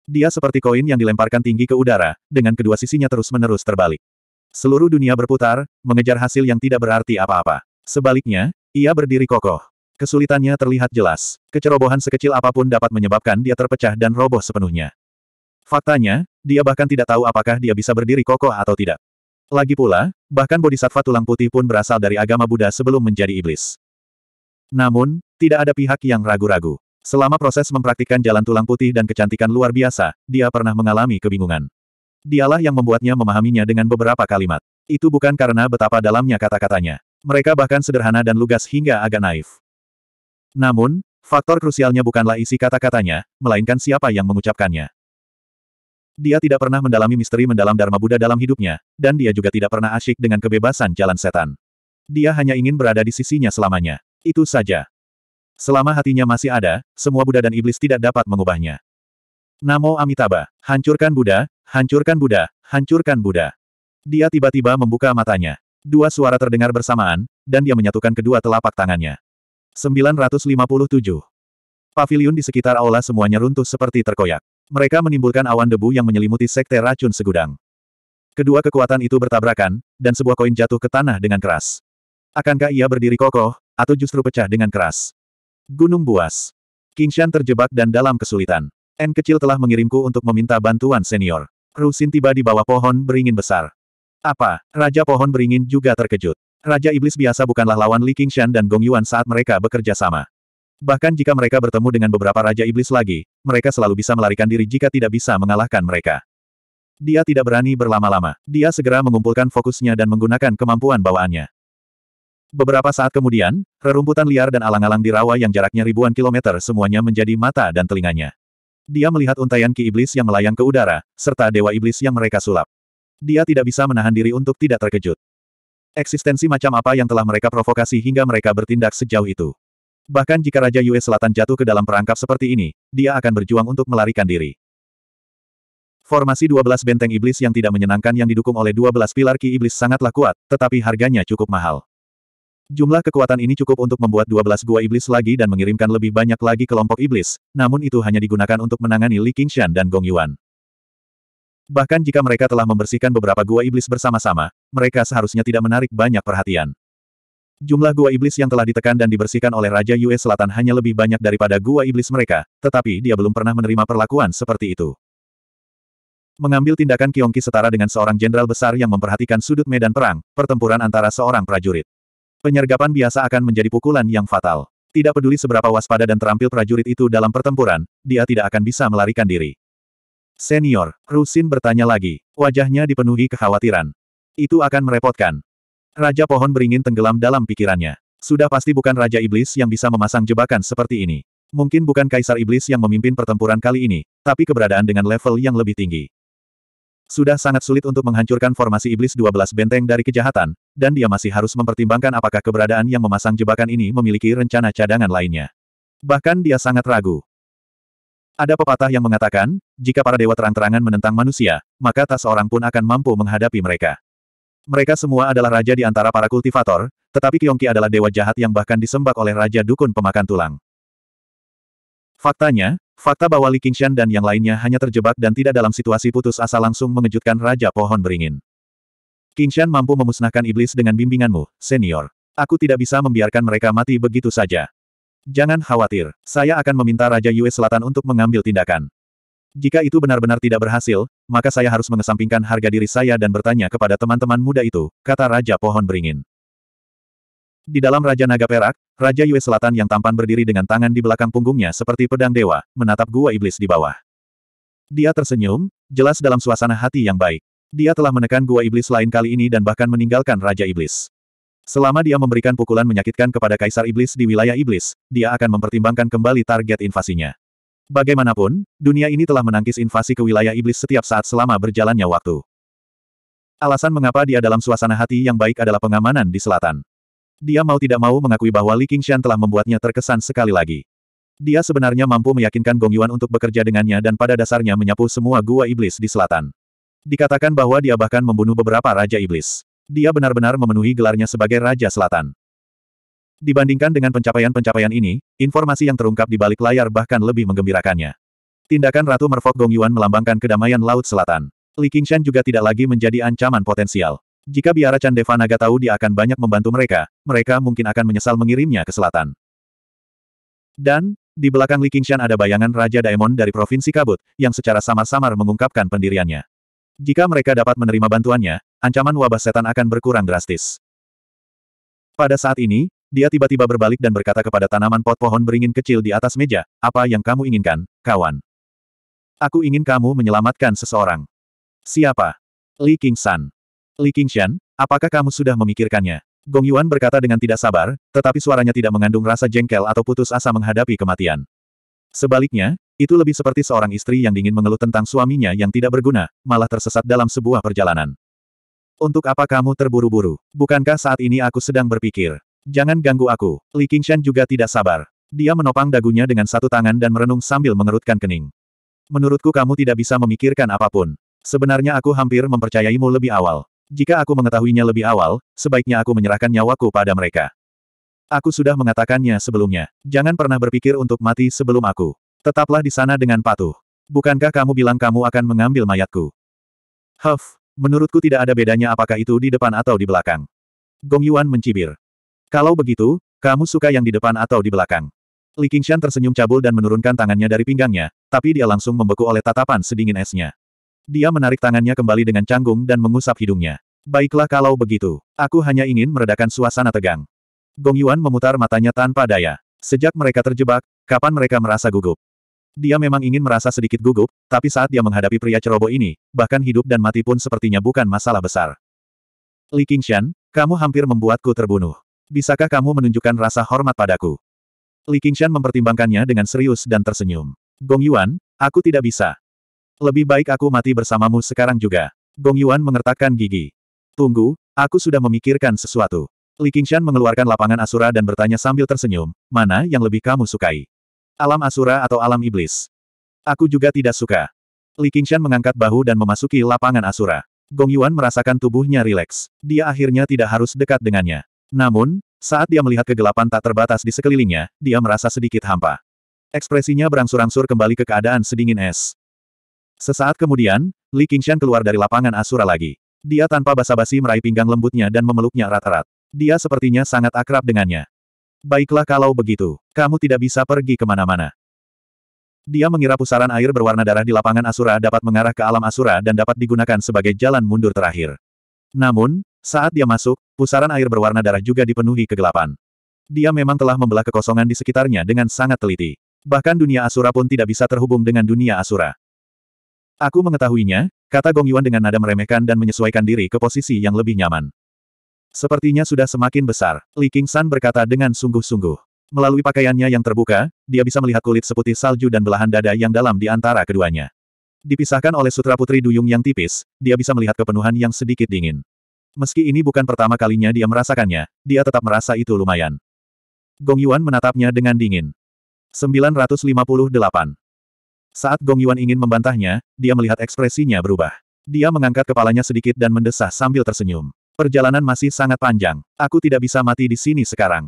Dia seperti koin yang dilemparkan tinggi ke udara, dengan kedua sisinya terus-menerus terbalik. Seluruh dunia berputar, mengejar hasil yang tidak berarti apa-apa. Sebaliknya, ia berdiri kokoh. Kesulitannya terlihat jelas. Kecerobohan sekecil apapun dapat menyebabkan dia terpecah dan roboh sepenuhnya. Faktanya, dia bahkan tidak tahu apakah dia bisa berdiri kokoh atau tidak. Lagi pula, bahkan bodhisattva tulang putih pun berasal dari agama Buddha sebelum menjadi iblis. Namun, tidak ada pihak yang ragu-ragu. Selama proses mempraktikkan jalan tulang putih dan kecantikan luar biasa, dia pernah mengalami kebingungan. Dialah yang membuatnya memahaminya dengan beberapa kalimat. Itu bukan karena betapa dalamnya kata-katanya. Mereka bahkan sederhana dan lugas hingga agak naif. Namun, faktor krusialnya bukanlah isi kata-katanya, melainkan siapa yang mengucapkannya. Dia tidak pernah mendalami misteri mendalam Dharma Buddha dalam hidupnya, dan dia juga tidak pernah asyik dengan kebebasan jalan setan. Dia hanya ingin berada di sisinya selamanya. Itu saja. Selama hatinya masih ada, semua Buddha dan Iblis tidak dapat mengubahnya. Namo Amitabha, hancurkan Buddha, hancurkan Buddha, hancurkan Buddha. Dia tiba-tiba membuka matanya. Dua suara terdengar bersamaan, dan dia menyatukan kedua telapak tangannya. 957. Paviliun di sekitar aula semuanya runtuh seperti terkoyak. Mereka menimbulkan awan debu yang menyelimuti sekte racun segudang. Kedua kekuatan itu bertabrakan, dan sebuah koin jatuh ke tanah dengan keras. Akankah ia berdiri kokoh, atau justru pecah dengan keras? Gunung Buas. Kingshan terjebak dan dalam kesulitan. N kecil telah mengirimku untuk meminta bantuan senior. Rusin tiba di bawah pohon beringin besar. Apa? Raja pohon beringin juga terkejut. Raja Iblis biasa bukanlah lawan Li Kingshan dan Gong Yuan saat mereka bekerja sama. Bahkan jika mereka bertemu dengan beberapa Raja Iblis lagi, mereka selalu bisa melarikan diri jika tidak bisa mengalahkan mereka. Dia tidak berani berlama-lama. Dia segera mengumpulkan fokusnya dan menggunakan kemampuan bawaannya. Beberapa saat kemudian, rerumputan liar dan alang-alang di rawa yang jaraknya ribuan kilometer semuanya menjadi mata dan telinganya. Dia melihat untaian ki iblis yang melayang ke udara, serta dewa iblis yang mereka sulap. Dia tidak bisa menahan diri untuk tidak terkejut. Eksistensi macam apa yang telah mereka provokasi hingga mereka bertindak sejauh itu. Bahkan jika Raja Yue Selatan jatuh ke dalam perangkap seperti ini, dia akan berjuang untuk melarikan diri. Formasi 12 benteng iblis yang tidak menyenangkan yang didukung oleh 12 pilar ki iblis sangatlah kuat, tetapi harganya cukup mahal. Jumlah kekuatan ini cukup untuk membuat 12 gua iblis lagi dan mengirimkan lebih banyak lagi kelompok iblis, namun itu hanya digunakan untuk menangani Li Qingshan dan Gong Yuan. Bahkan jika mereka telah membersihkan beberapa gua iblis bersama-sama, mereka seharusnya tidak menarik banyak perhatian. Jumlah gua iblis yang telah ditekan dan dibersihkan oleh Raja Yue Selatan hanya lebih banyak daripada gua iblis mereka, tetapi dia belum pernah menerima perlakuan seperti itu. Mengambil tindakan Kiongki setara dengan seorang jenderal besar yang memperhatikan sudut medan perang, pertempuran antara seorang prajurit. Penyergapan biasa akan menjadi pukulan yang fatal. Tidak peduli seberapa waspada dan terampil prajurit itu dalam pertempuran, dia tidak akan bisa melarikan diri. Senior, Rusin bertanya lagi. Wajahnya dipenuhi kekhawatiran. Itu akan merepotkan. Raja pohon beringin tenggelam dalam pikirannya. Sudah pasti bukan Raja Iblis yang bisa memasang jebakan seperti ini. Mungkin bukan Kaisar Iblis yang memimpin pertempuran kali ini, tapi keberadaan dengan level yang lebih tinggi. Sudah sangat sulit untuk menghancurkan formasi iblis 12 benteng dari kejahatan, dan dia masih harus mempertimbangkan apakah keberadaan yang memasang jebakan ini memiliki rencana cadangan lainnya. Bahkan dia sangat ragu. Ada pepatah yang mengatakan, jika para dewa terang-terangan menentang manusia, maka tak seorang pun akan mampu menghadapi mereka. Mereka semua adalah raja di antara para kultivator, tetapi Kyongki adalah dewa jahat yang bahkan disembah oleh Raja Dukun Pemakan Tulang. Faktanya, Fakta bahwa Li Qingshan dan yang lainnya hanya terjebak dan tidak dalam situasi putus asa langsung mengejutkan Raja Pohon Beringin. Qingshan mampu memusnahkan iblis dengan bimbinganmu, senior. Aku tidak bisa membiarkan mereka mati begitu saja. Jangan khawatir, saya akan meminta Raja Yue Selatan untuk mengambil tindakan. Jika itu benar-benar tidak berhasil, maka saya harus mengesampingkan harga diri saya dan bertanya kepada teman-teman muda itu, kata Raja Pohon Beringin. Di dalam Raja Naga Perak, Raja Yue Selatan yang tampan berdiri dengan tangan di belakang punggungnya seperti pedang dewa, menatap gua iblis di bawah. Dia tersenyum, jelas dalam suasana hati yang baik. Dia telah menekan gua iblis lain kali ini dan bahkan meninggalkan Raja Iblis. Selama dia memberikan pukulan menyakitkan kepada Kaisar Iblis di wilayah Iblis, dia akan mempertimbangkan kembali target invasinya. Bagaimanapun, dunia ini telah menangkis invasi ke wilayah Iblis setiap saat selama berjalannya waktu. Alasan mengapa dia dalam suasana hati yang baik adalah pengamanan di selatan. Dia mau tidak mau mengakui bahwa Li Qingshan telah membuatnya terkesan sekali lagi. Dia sebenarnya mampu meyakinkan Gong Yuan untuk bekerja dengannya dan pada dasarnya menyapu semua gua iblis di selatan. Dikatakan bahwa dia bahkan membunuh beberapa raja iblis. Dia benar-benar memenuhi gelarnya sebagai Raja Selatan. Dibandingkan dengan pencapaian-pencapaian ini, informasi yang terungkap di balik layar bahkan lebih menggembirakannya. Tindakan Ratu Merfok Gong Yuan melambangkan kedamaian Laut Selatan. Li Qingshan juga tidak lagi menjadi ancaman potensial. Jika biara Chandeva Naga tahu dia akan banyak membantu mereka, mereka mungkin akan menyesal mengirimnya ke selatan. Dan, di belakang Li Qingshan ada bayangan Raja Daemon dari Provinsi Kabut, yang secara samar-samar mengungkapkan pendiriannya. Jika mereka dapat menerima bantuannya, ancaman wabah setan akan berkurang drastis. Pada saat ini, dia tiba-tiba berbalik dan berkata kepada tanaman pot pohon beringin kecil di atas meja, apa yang kamu inginkan, kawan? Aku ingin kamu menyelamatkan seseorang. Siapa? Li Qingshan. Li Qingshan, apakah kamu sudah memikirkannya? Gong Yuan berkata dengan tidak sabar, tetapi suaranya tidak mengandung rasa jengkel atau putus asa menghadapi kematian. Sebaliknya, itu lebih seperti seorang istri yang dingin mengeluh tentang suaminya yang tidak berguna, malah tersesat dalam sebuah perjalanan. Untuk apa kamu terburu-buru? Bukankah saat ini aku sedang berpikir? Jangan ganggu aku. Li Qingshan juga tidak sabar. Dia menopang dagunya dengan satu tangan dan merenung sambil mengerutkan kening. Menurutku kamu tidak bisa memikirkan apapun. Sebenarnya aku hampir mempercayaimu lebih awal. Jika aku mengetahuinya lebih awal, sebaiknya aku menyerahkan nyawaku pada mereka. Aku sudah mengatakannya sebelumnya. Jangan pernah berpikir untuk mati sebelum aku. Tetaplah di sana dengan patuh. Bukankah kamu bilang kamu akan mengambil mayatku? Huff, menurutku tidak ada bedanya apakah itu di depan atau di belakang. Gong Yuan mencibir. Kalau begitu, kamu suka yang di depan atau di belakang. Li Qingshan tersenyum cabul dan menurunkan tangannya dari pinggangnya, tapi dia langsung membeku oleh tatapan sedingin esnya. Dia menarik tangannya kembali dengan canggung dan mengusap hidungnya. Baiklah kalau begitu. Aku hanya ingin meredakan suasana tegang. Gong Yuan memutar matanya tanpa daya. Sejak mereka terjebak, kapan mereka merasa gugup? Dia memang ingin merasa sedikit gugup, tapi saat dia menghadapi pria ceroboh ini, bahkan hidup dan mati pun sepertinya bukan masalah besar. Li Qingshan, kamu hampir membuatku terbunuh. Bisakah kamu menunjukkan rasa hormat padaku? Li Qingshan mempertimbangkannya dengan serius dan tersenyum. Gong Yuan, aku tidak bisa. Lebih baik aku mati bersamamu sekarang juga. Gong Yuan mengertakkan gigi. Tunggu, aku sudah memikirkan sesuatu. Li Qingshan mengeluarkan lapangan Asura dan bertanya sambil tersenyum, mana yang lebih kamu sukai? Alam Asura atau alam Iblis? Aku juga tidak suka. Li Qingshan mengangkat bahu dan memasuki lapangan Asura. Gong Yuan merasakan tubuhnya rileks. Dia akhirnya tidak harus dekat dengannya. Namun, saat dia melihat kegelapan tak terbatas di sekelilingnya, dia merasa sedikit hampa. Ekspresinya berangsur-angsur kembali ke keadaan sedingin es. Sesaat kemudian, Li Qingshan keluar dari lapangan Asura lagi. Dia tanpa basa-basi meraih pinggang lembutnya dan memeluknya erat-erat. Dia sepertinya sangat akrab dengannya. Baiklah kalau begitu, kamu tidak bisa pergi kemana-mana. Dia mengira pusaran air berwarna darah di lapangan Asura dapat mengarah ke alam Asura dan dapat digunakan sebagai jalan mundur terakhir. Namun, saat dia masuk, pusaran air berwarna darah juga dipenuhi kegelapan. Dia memang telah membelah kekosongan di sekitarnya dengan sangat teliti. Bahkan dunia Asura pun tidak bisa terhubung dengan dunia Asura. Aku mengetahuinya, kata Gong Yuan dengan nada meremehkan dan menyesuaikan diri ke posisi yang lebih nyaman. Sepertinya sudah semakin besar, Li San berkata dengan sungguh-sungguh. Melalui pakaiannya yang terbuka, dia bisa melihat kulit seputih salju dan belahan dada yang dalam di antara keduanya. Dipisahkan oleh sutra putri duyung yang tipis, dia bisa melihat kepenuhan yang sedikit dingin. Meski ini bukan pertama kalinya dia merasakannya, dia tetap merasa itu lumayan. Gong Yuan menatapnya dengan dingin. 958. Saat Gong Yuan ingin membantahnya, dia melihat ekspresinya berubah. Dia mengangkat kepalanya sedikit dan mendesah sambil tersenyum. Perjalanan masih sangat panjang. Aku tidak bisa mati di sini sekarang.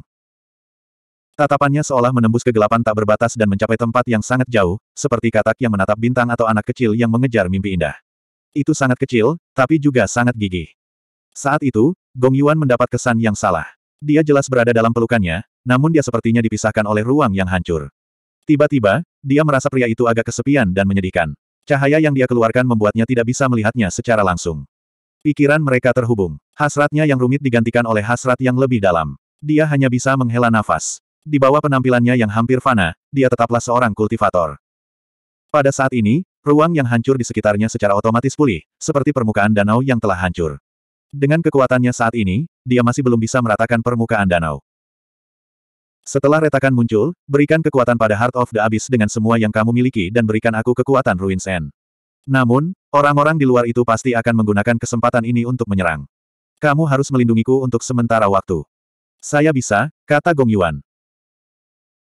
Tatapannya seolah menembus kegelapan tak berbatas dan mencapai tempat yang sangat jauh, seperti katak yang menatap bintang atau anak kecil yang mengejar mimpi indah. Itu sangat kecil, tapi juga sangat gigih. Saat itu, Gong Yuan mendapat kesan yang salah. Dia jelas berada dalam pelukannya, namun dia sepertinya dipisahkan oleh ruang yang hancur. Tiba-tiba, dia merasa pria itu agak kesepian dan menyedihkan. Cahaya yang dia keluarkan membuatnya tidak bisa melihatnya secara langsung. Pikiran mereka terhubung. Hasratnya yang rumit digantikan oleh hasrat yang lebih dalam. Dia hanya bisa menghela nafas. Di bawah penampilannya yang hampir fana, dia tetaplah seorang kultivator. Pada saat ini, ruang yang hancur di sekitarnya secara otomatis pulih, seperti permukaan danau yang telah hancur. Dengan kekuatannya saat ini, dia masih belum bisa meratakan permukaan danau. Setelah retakan muncul, berikan kekuatan pada Heart of the Abyss dengan semua yang kamu miliki dan berikan aku kekuatan Ruins End. Namun, orang-orang di luar itu pasti akan menggunakan kesempatan ini untuk menyerang. Kamu harus melindungiku untuk sementara waktu. Saya bisa, kata Gong Yuan.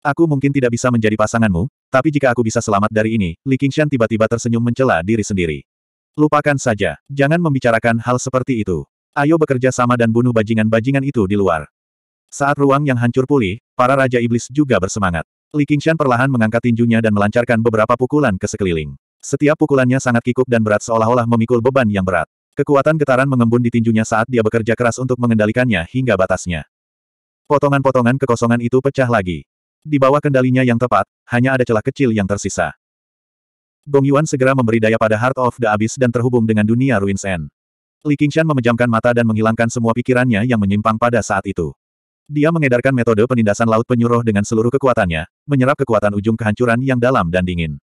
Aku mungkin tidak bisa menjadi pasanganmu, tapi jika aku bisa selamat dari ini, Li Qingshan tiba-tiba tersenyum mencela diri sendiri. Lupakan saja, jangan membicarakan hal seperti itu. Ayo bekerja sama dan bunuh bajingan-bajingan itu di luar. Saat ruang yang hancur pulih, para Raja Iblis juga bersemangat. Li Qingshan perlahan mengangkat tinjunya dan melancarkan beberapa pukulan ke sekeliling. Setiap pukulannya sangat kikuk dan berat seolah-olah memikul beban yang berat. Kekuatan getaran mengembun di tinjunya saat dia bekerja keras untuk mengendalikannya hingga batasnya. Potongan-potongan kekosongan itu pecah lagi. Di bawah kendalinya yang tepat, hanya ada celah kecil yang tersisa. Gong Yuan segera memberi daya pada Heart of the Abyss dan terhubung dengan dunia Ruins End. Li Qingshan memejamkan mata dan menghilangkan semua pikirannya yang menyimpang pada saat itu. Dia mengedarkan metode penindasan laut penyuruh dengan seluruh kekuatannya, menyerap kekuatan ujung kehancuran yang dalam dan dingin.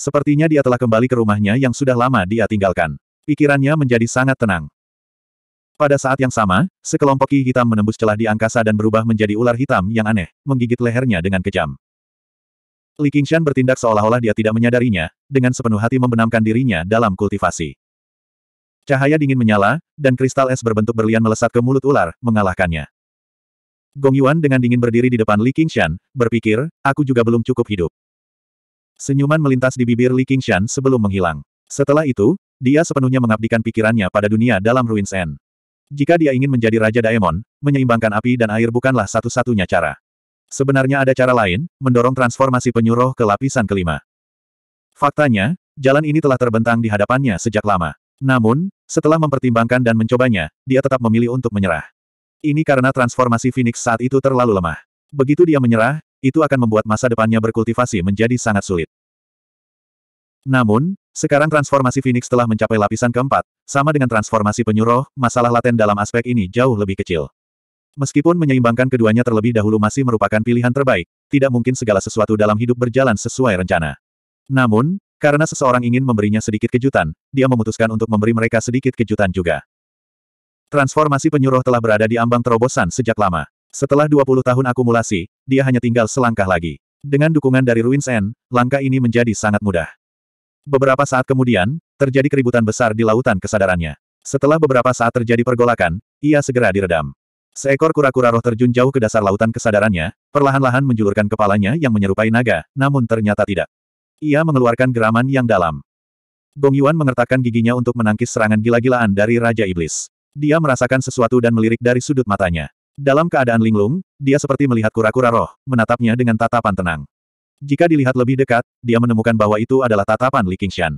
Sepertinya dia telah kembali ke rumahnya yang sudah lama dia tinggalkan. Pikirannya menjadi sangat tenang. Pada saat yang sama, sekelompok ki hitam menembus celah di angkasa dan berubah menjadi ular hitam yang aneh, menggigit lehernya dengan kejam. Li Qingshan bertindak seolah-olah dia tidak menyadarinya, dengan sepenuh hati membenamkan dirinya dalam kultivasi. Cahaya dingin menyala, dan kristal es berbentuk berlian melesat ke mulut ular, mengalahkannya. Gong Yuan dengan dingin berdiri di depan Li Qingshan, berpikir, aku juga belum cukup hidup. Senyuman melintas di bibir Li Qingshan sebelum menghilang. Setelah itu, dia sepenuhnya mengabdikan pikirannya pada dunia dalam Ruins End. Jika dia ingin menjadi Raja Daemon, menyeimbangkan api dan air bukanlah satu-satunya cara. Sebenarnya ada cara lain, mendorong transformasi penyuruh ke lapisan kelima. Faktanya, jalan ini telah terbentang di hadapannya sejak lama. Namun, setelah mempertimbangkan dan mencobanya, dia tetap memilih untuk menyerah. Ini karena transformasi Phoenix saat itu terlalu lemah. Begitu dia menyerah, itu akan membuat masa depannya berkultivasi menjadi sangat sulit. Namun, sekarang transformasi Phoenix telah mencapai lapisan keempat, sama dengan transformasi penyuruh, masalah laten dalam aspek ini jauh lebih kecil. Meskipun menyeimbangkan keduanya terlebih dahulu masih merupakan pilihan terbaik, tidak mungkin segala sesuatu dalam hidup berjalan sesuai rencana. Namun, karena seseorang ingin memberinya sedikit kejutan, dia memutuskan untuk memberi mereka sedikit kejutan juga. Transformasi penyuruh telah berada di ambang terobosan sejak lama. Setelah 20 tahun akumulasi, dia hanya tinggal selangkah lagi. Dengan dukungan dari Ruins N, langkah ini menjadi sangat mudah. Beberapa saat kemudian, terjadi keributan besar di lautan kesadarannya. Setelah beberapa saat terjadi pergolakan, ia segera diredam. Seekor kura-kura roh terjun jauh ke dasar lautan kesadarannya, perlahan-lahan menjulurkan kepalanya yang menyerupai naga, namun ternyata tidak. Ia mengeluarkan geraman yang dalam. Gong Yuan mengertakkan giginya untuk menangkis serangan gila-gilaan dari Raja Iblis. Dia merasakan sesuatu dan melirik dari sudut matanya. Dalam keadaan linglung, dia seperti melihat kura-kura roh, menatapnya dengan tatapan tenang. Jika dilihat lebih dekat, dia menemukan bahwa itu adalah tatapan Li Qingshan.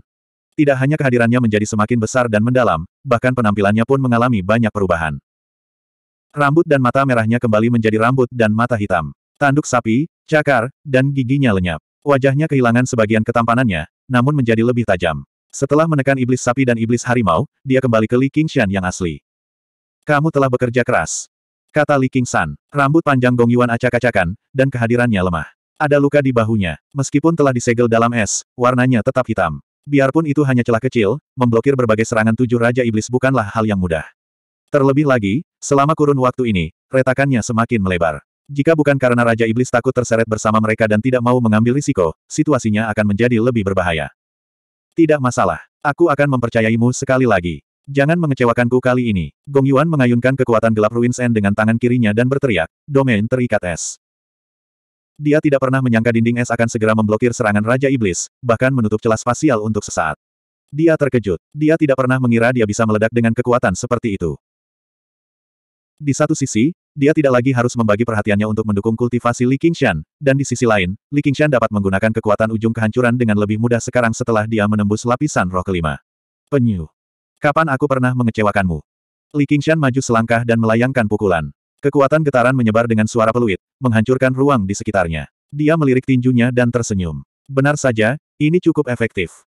Tidak hanya kehadirannya menjadi semakin besar dan mendalam, bahkan penampilannya pun mengalami banyak perubahan. Rambut dan mata merahnya kembali menjadi rambut dan mata hitam. Tanduk sapi, cakar, dan giginya lenyap. Wajahnya kehilangan sebagian ketampanannya, namun menjadi lebih tajam. Setelah menekan iblis sapi dan iblis harimau, dia kembali ke Li Qingshan yang asli. Kamu telah bekerja keras. Kata Li Qingshan. Rambut panjang Gong Yuan acak-acakan, dan kehadirannya lemah. Ada luka di bahunya. Meskipun telah disegel dalam es, warnanya tetap hitam. Biarpun itu hanya celah kecil, memblokir berbagai serangan tujuh Raja Iblis bukanlah hal yang mudah. Terlebih lagi, selama kurun waktu ini, retakannya semakin melebar. Jika bukan karena Raja Iblis takut terseret bersama mereka dan tidak mau mengambil risiko, situasinya akan menjadi lebih berbahaya. Tidak masalah. Aku akan mempercayaimu sekali lagi. Jangan mengecewakanku kali ini. Gong Yuan mengayunkan kekuatan gelap Ruins End dengan tangan kirinya dan berteriak, domain terikat es. Dia tidak pernah menyangka dinding es akan segera memblokir serangan Raja Iblis, bahkan menutup celah spasial untuk sesaat. Dia terkejut. Dia tidak pernah mengira dia bisa meledak dengan kekuatan seperti itu. Di satu sisi, dia tidak lagi harus membagi perhatiannya untuk mendukung kultivasi Li Qingshan, dan di sisi lain, Li Qingshan dapat menggunakan kekuatan ujung kehancuran dengan lebih mudah sekarang setelah dia menembus lapisan roh kelima. Penyu. Kapan aku pernah mengecewakanmu? Li Qingshan maju selangkah dan melayangkan pukulan. Kekuatan getaran menyebar dengan suara peluit, menghancurkan ruang di sekitarnya. Dia melirik tinjunya dan tersenyum. Benar saja, ini cukup efektif.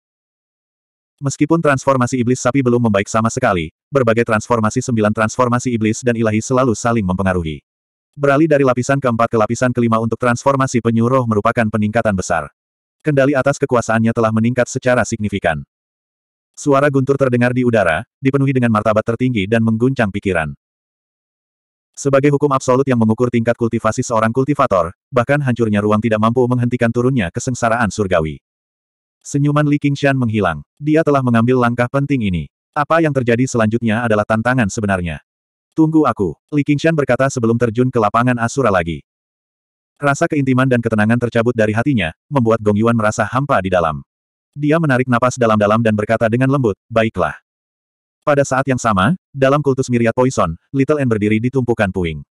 Meskipun transformasi iblis sapi belum membaik sama sekali, berbagai transformasi sembilan transformasi iblis dan ilahi selalu saling mempengaruhi. Beralih dari lapisan keempat ke lapisan kelima untuk transformasi penyuruh merupakan peningkatan besar. Kendali atas kekuasaannya telah meningkat secara signifikan. Suara guntur terdengar di udara, dipenuhi dengan martabat tertinggi dan mengguncang pikiran. Sebagai hukum absolut yang mengukur tingkat kultivasi seorang kultivator, bahkan hancurnya ruang tidak mampu menghentikan turunnya kesengsaraan surgawi. Senyuman Li Qingshan menghilang. Dia telah mengambil langkah penting ini. Apa yang terjadi selanjutnya adalah tantangan sebenarnya. Tunggu aku, Li Qingshan berkata sebelum terjun ke lapangan Asura lagi. Rasa keintiman dan ketenangan tercabut dari hatinya, membuat Gong Yuan merasa hampa di dalam. Dia menarik napas dalam-dalam dan berkata dengan lembut, baiklah. Pada saat yang sama, dalam kultus miriat poison, Little N berdiri di tumpukan puing.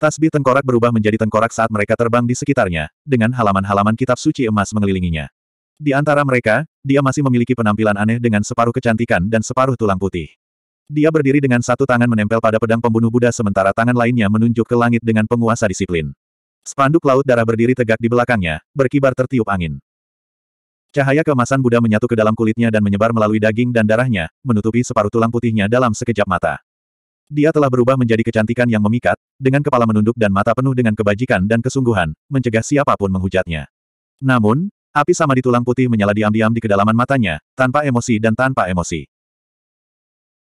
Tasbih tengkorak berubah menjadi tengkorak saat mereka terbang di sekitarnya, dengan halaman-halaman kitab suci emas mengelilinginya. Di antara mereka, dia masih memiliki penampilan aneh dengan separuh kecantikan dan separuh tulang putih. Dia berdiri dengan satu tangan menempel pada pedang pembunuh Buddha sementara tangan lainnya menunjuk ke langit dengan penguasa disiplin. Spanduk laut darah berdiri tegak di belakangnya, berkibar tertiup angin. Cahaya kemasan Buddha menyatu ke dalam kulitnya dan menyebar melalui daging dan darahnya, menutupi separuh tulang putihnya dalam sekejap mata. Dia telah berubah menjadi kecantikan yang memikat, dengan kepala menunduk dan mata penuh dengan kebajikan dan kesungguhan, mencegah siapapun menghujatnya. Namun, Api sama di tulang putih menyala diam-diam di kedalaman matanya, tanpa emosi dan tanpa emosi.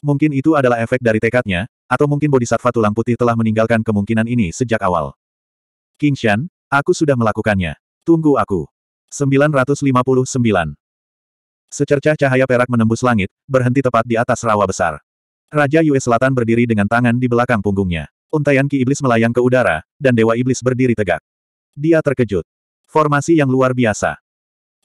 Mungkin itu adalah efek dari tekadnya, atau mungkin bodhisattva tulang putih telah meninggalkan kemungkinan ini sejak awal. King Shan, aku sudah melakukannya. Tunggu aku. 959. Secercah cahaya perak menembus langit, berhenti tepat di atas rawa besar. Raja Yue Selatan berdiri dengan tangan di belakang punggungnya. Untaian Ki Iblis melayang ke udara, dan Dewa Iblis berdiri tegak. Dia terkejut. Formasi yang luar biasa.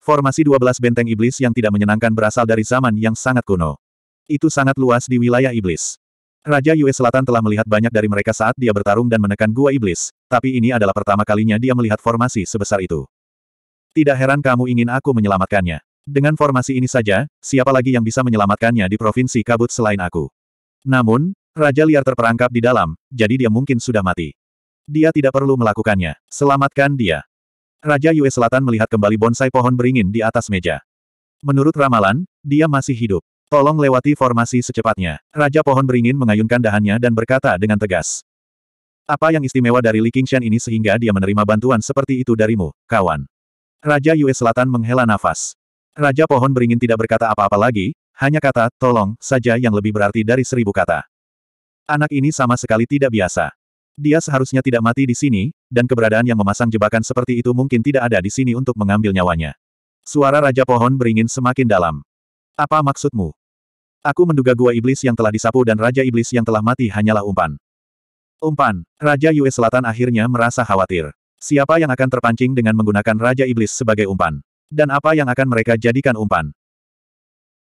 Formasi 12 benteng iblis yang tidak menyenangkan berasal dari zaman yang sangat kuno. Itu sangat luas di wilayah iblis. Raja Yue Selatan telah melihat banyak dari mereka saat dia bertarung dan menekan gua iblis, tapi ini adalah pertama kalinya dia melihat formasi sebesar itu. Tidak heran kamu ingin aku menyelamatkannya. Dengan formasi ini saja, siapa lagi yang bisa menyelamatkannya di provinsi kabut selain aku? Namun, Raja Liar terperangkap di dalam, jadi dia mungkin sudah mati. Dia tidak perlu melakukannya. Selamatkan dia. Raja Yue Selatan melihat kembali bonsai pohon beringin di atas meja. Menurut ramalan, dia masih hidup. Tolong lewati formasi secepatnya. Raja pohon beringin mengayunkan dahannya dan berkata dengan tegas. Apa yang istimewa dari Li Qingshan ini sehingga dia menerima bantuan seperti itu darimu, kawan? Raja Yue Selatan menghela nafas. Raja pohon beringin tidak berkata apa-apa lagi, hanya kata, tolong, saja yang lebih berarti dari seribu kata. Anak ini sama sekali tidak biasa. Dia seharusnya tidak mati di sini, dan keberadaan yang memasang jebakan seperti itu mungkin tidak ada di sini untuk mengambil nyawanya. Suara Raja Pohon beringin semakin dalam. Apa maksudmu? Aku menduga gua iblis yang telah disapu dan Raja Iblis yang telah mati hanyalah umpan. Umpan, Raja Yue Selatan akhirnya merasa khawatir. Siapa yang akan terpancing dengan menggunakan Raja Iblis sebagai umpan? Dan apa yang akan mereka jadikan umpan?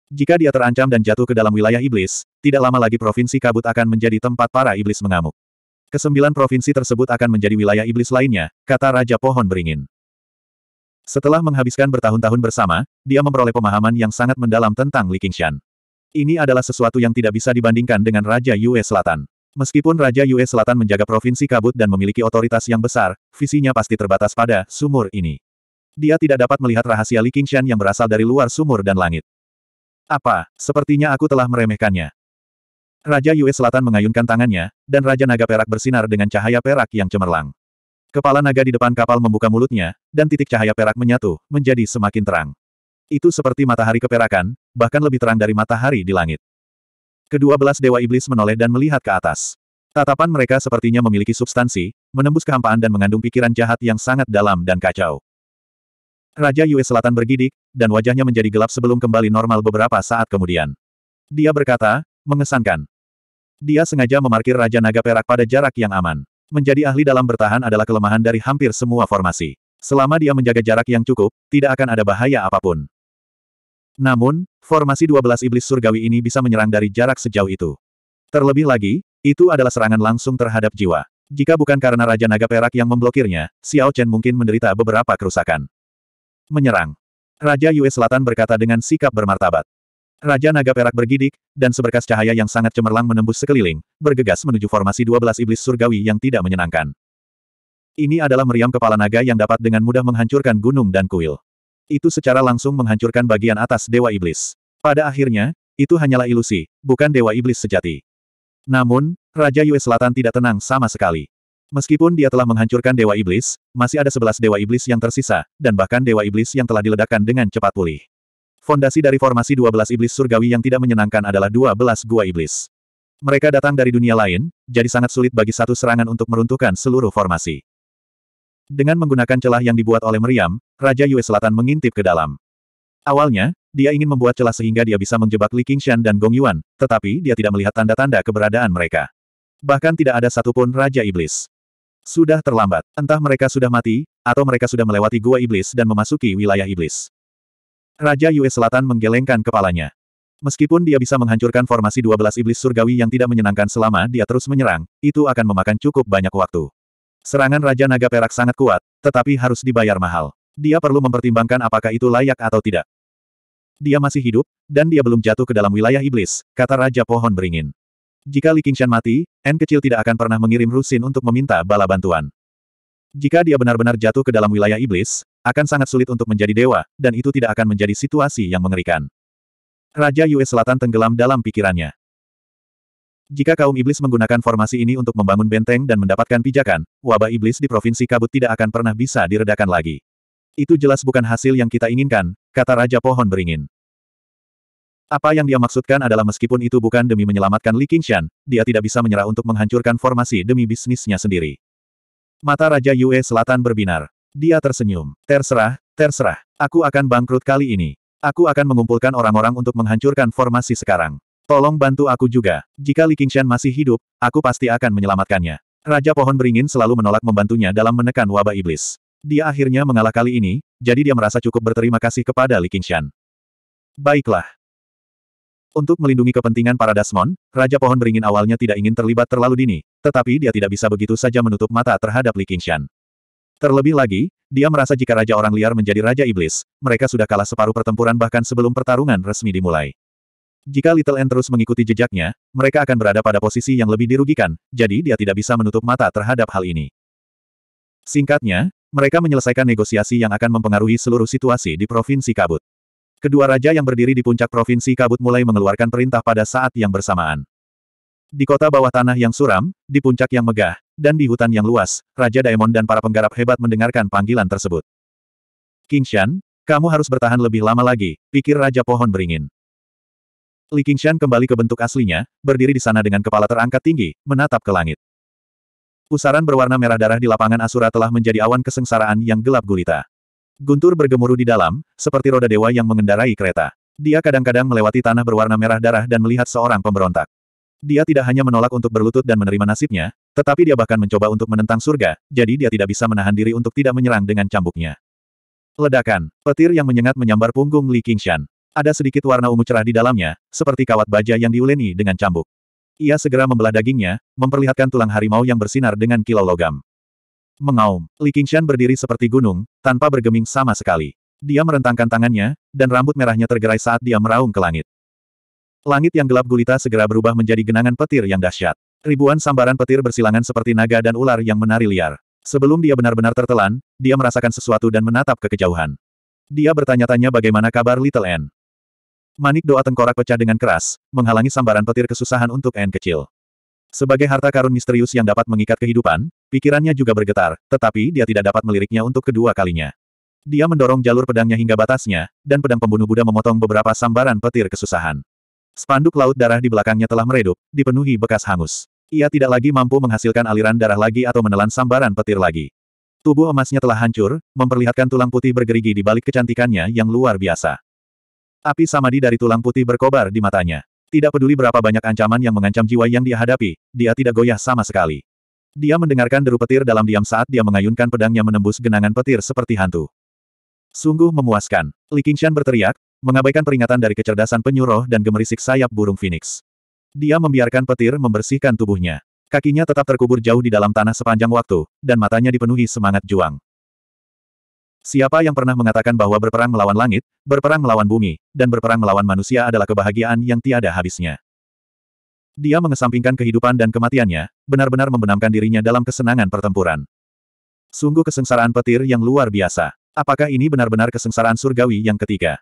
Jika dia terancam dan jatuh ke dalam wilayah iblis, tidak lama lagi provinsi kabut akan menjadi tempat para iblis mengamuk. Kesembilan provinsi tersebut akan menjadi wilayah iblis lainnya, kata Raja Pohon Beringin. Setelah menghabiskan bertahun-tahun bersama, dia memperoleh pemahaman yang sangat mendalam tentang Li Qingshan. Ini adalah sesuatu yang tidak bisa dibandingkan dengan Raja Yue Selatan. Meskipun Raja Yue Selatan menjaga provinsi kabut dan memiliki otoritas yang besar, visinya pasti terbatas pada sumur ini. Dia tidak dapat melihat rahasia Li Qingshan yang berasal dari luar sumur dan langit. Apa, sepertinya aku telah meremehkannya. Raja Yue Selatan mengayunkan tangannya, dan Raja Naga Perak bersinar dengan cahaya perak yang cemerlang. Kepala naga di depan kapal membuka mulutnya, dan titik cahaya perak menyatu, menjadi semakin terang. Itu seperti matahari keperakan, bahkan lebih terang dari matahari di langit. Kedua belas dewa iblis menoleh dan melihat ke atas. Tatapan mereka sepertinya memiliki substansi, menembus kehampaan dan mengandung pikiran jahat yang sangat dalam dan kacau. Raja Yue Selatan bergidik, dan wajahnya menjadi gelap sebelum kembali normal beberapa saat kemudian. Dia berkata, Mengesankan. Dia sengaja memarkir Raja Naga Perak pada jarak yang aman. Menjadi ahli dalam bertahan adalah kelemahan dari hampir semua formasi. Selama dia menjaga jarak yang cukup, tidak akan ada bahaya apapun. Namun, formasi 12 iblis surgawi ini bisa menyerang dari jarak sejauh itu. Terlebih lagi, itu adalah serangan langsung terhadap jiwa. Jika bukan karena Raja Naga Perak yang memblokirnya, Xiao Chen mungkin menderita beberapa kerusakan. Menyerang. Raja Yue Selatan berkata dengan sikap bermartabat. Raja Naga Perak bergidik, dan seberkas cahaya yang sangat cemerlang menembus sekeliling, bergegas menuju formasi 12 iblis surgawi yang tidak menyenangkan. Ini adalah meriam kepala naga yang dapat dengan mudah menghancurkan gunung dan kuil. Itu secara langsung menghancurkan bagian atas Dewa Iblis. Pada akhirnya, itu hanyalah ilusi, bukan Dewa Iblis sejati. Namun, Raja Yue Selatan tidak tenang sama sekali. Meskipun dia telah menghancurkan Dewa Iblis, masih ada sebelas Dewa Iblis yang tersisa, dan bahkan Dewa Iblis yang telah diledakkan dengan cepat pulih. Fondasi dari formasi 12 iblis surgawi yang tidak menyenangkan adalah 12 gua iblis. Mereka datang dari dunia lain, jadi sangat sulit bagi satu serangan untuk meruntuhkan seluruh formasi. Dengan menggunakan celah yang dibuat oleh Meriam, Raja Yue Selatan mengintip ke dalam. Awalnya, dia ingin membuat celah sehingga dia bisa menjebak Li Qingshan dan Gong Yuan, tetapi dia tidak melihat tanda-tanda keberadaan mereka. Bahkan tidak ada satupun Raja Iblis. Sudah terlambat. Entah mereka sudah mati, atau mereka sudah melewati gua iblis dan memasuki wilayah iblis. Raja Yue Selatan menggelengkan kepalanya. Meskipun dia bisa menghancurkan formasi 12 iblis surgawi yang tidak menyenangkan selama dia terus menyerang, itu akan memakan cukup banyak waktu. Serangan Raja Naga Perak sangat kuat, tetapi harus dibayar mahal. Dia perlu mempertimbangkan apakah itu layak atau tidak. Dia masih hidup, dan dia belum jatuh ke dalam wilayah iblis, kata Raja Pohon Beringin. Jika Li Qingshan mati, N kecil tidak akan pernah mengirim Rusin untuk meminta bala bantuan. Jika dia benar-benar jatuh ke dalam wilayah iblis, akan sangat sulit untuk menjadi dewa, dan itu tidak akan menjadi situasi yang mengerikan. Raja Yue Selatan tenggelam dalam pikirannya. Jika kaum iblis menggunakan formasi ini untuk membangun benteng dan mendapatkan pijakan, wabah iblis di Provinsi Kabut tidak akan pernah bisa diredakan lagi. Itu jelas bukan hasil yang kita inginkan, kata Raja Pohon Beringin. Apa yang dia maksudkan adalah meskipun itu bukan demi menyelamatkan Li Qingshan, dia tidak bisa menyerah untuk menghancurkan formasi demi bisnisnya sendiri. Mata Raja Yue Selatan berbinar. Dia tersenyum. Terserah, terserah. Aku akan bangkrut kali ini. Aku akan mengumpulkan orang-orang untuk menghancurkan formasi sekarang. Tolong bantu aku juga. Jika Li Qingshan masih hidup, aku pasti akan menyelamatkannya. Raja Pohon Beringin selalu menolak membantunya dalam menekan wabah iblis. Dia akhirnya mengalah kali ini, jadi dia merasa cukup berterima kasih kepada Li Qingshan. Baiklah. Untuk melindungi kepentingan para Dasmon, Raja Pohon Beringin awalnya tidak ingin terlibat terlalu dini, tetapi dia tidak bisa begitu saja menutup mata terhadap Li Qingshan. Terlebih lagi, dia merasa jika Raja Orang Liar menjadi Raja Iblis, mereka sudah kalah separuh pertempuran bahkan sebelum pertarungan resmi dimulai. Jika Little N terus mengikuti jejaknya, mereka akan berada pada posisi yang lebih dirugikan, jadi dia tidak bisa menutup mata terhadap hal ini. Singkatnya, mereka menyelesaikan negosiasi yang akan mempengaruhi seluruh situasi di Provinsi Kabut. Kedua raja yang berdiri di puncak Provinsi Kabut mulai mengeluarkan perintah pada saat yang bersamaan. Di kota bawah tanah yang suram, di puncak yang megah, dan di hutan yang luas, Raja Daemon dan para penggarap hebat mendengarkan panggilan tersebut. Kingshan, kamu harus bertahan lebih lama lagi, pikir Raja Pohon Beringin. Li Kingshan kembali ke bentuk aslinya, berdiri di sana dengan kepala terangkat tinggi, menatap ke langit. Pusaran berwarna merah darah di lapangan Asura telah menjadi awan kesengsaraan yang gelap gulita. Guntur bergemuruh di dalam, seperti roda dewa yang mengendarai kereta. Dia kadang-kadang melewati tanah berwarna merah darah dan melihat seorang pemberontak. Dia tidak hanya menolak untuk berlutut dan menerima nasibnya, tetapi dia bahkan mencoba untuk menentang surga, jadi dia tidak bisa menahan diri untuk tidak menyerang dengan cambuknya. Ledakan, petir yang menyengat menyambar punggung Li Qingshan. Ada sedikit warna ungu cerah di dalamnya, seperti kawat baja yang diuleni dengan cambuk. Ia segera membelah dagingnya, memperlihatkan tulang harimau yang bersinar dengan kilau logam. Mengaum, Li Qingshan berdiri seperti gunung, tanpa bergeming sama sekali. Dia merentangkan tangannya, dan rambut merahnya tergerai saat dia meraung ke langit. Langit yang gelap gulita segera berubah menjadi genangan petir yang dahsyat. Ribuan sambaran petir bersilangan seperti naga dan ular yang menari liar. Sebelum dia benar-benar tertelan, dia merasakan sesuatu dan menatap ke kejauhan. Dia bertanya-tanya bagaimana kabar Little N. Manik doa tengkorak pecah dengan keras, menghalangi sambaran petir kesusahan untuk N kecil. Sebagai harta karun misterius yang dapat mengikat kehidupan, pikirannya juga bergetar, tetapi dia tidak dapat meliriknya untuk kedua kalinya. Dia mendorong jalur pedangnya hingga batasnya, dan pedang pembunuh Buddha memotong beberapa sambaran petir kesusahan. Spanduk laut darah di belakangnya telah meredup, dipenuhi bekas hangus. Ia tidak lagi mampu menghasilkan aliran darah lagi atau menelan sambaran petir lagi. Tubuh emasnya telah hancur, memperlihatkan tulang putih bergerigi di balik kecantikannya yang luar biasa. Api samadi dari tulang putih berkobar di matanya. Tidak peduli berapa banyak ancaman yang mengancam jiwa yang dia hadapi, dia tidak goyah sama sekali. Dia mendengarkan deru petir dalam diam saat dia mengayunkan pedangnya menembus genangan petir seperti hantu. Sungguh memuaskan. Li Qingshan berteriak, mengabaikan peringatan dari kecerdasan penyuruh dan gemerisik sayap burung Phoenix. Dia membiarkan petir membersihkan tubuhnya. Kakinya tetap terkubur jauh di dalam tanah sepanjang waktu, dan matanya dipenuhi semangat juang. Siapa yang pernah mengatakan bahwa berperang melawan langit, berperang melawan bumi, dan berperang melawan manusia adalah kebahagiaan yang tiada habisnya? Dia mengesampingkan kehidupan dan kematiannya, benar-benar membenamkan dirinya dalam kesenangan pertempuran. Sungguh kesengsaraan petir yang luar biasa. Apakah ini benar-benar kesengsaraan surgawi yang ketiga?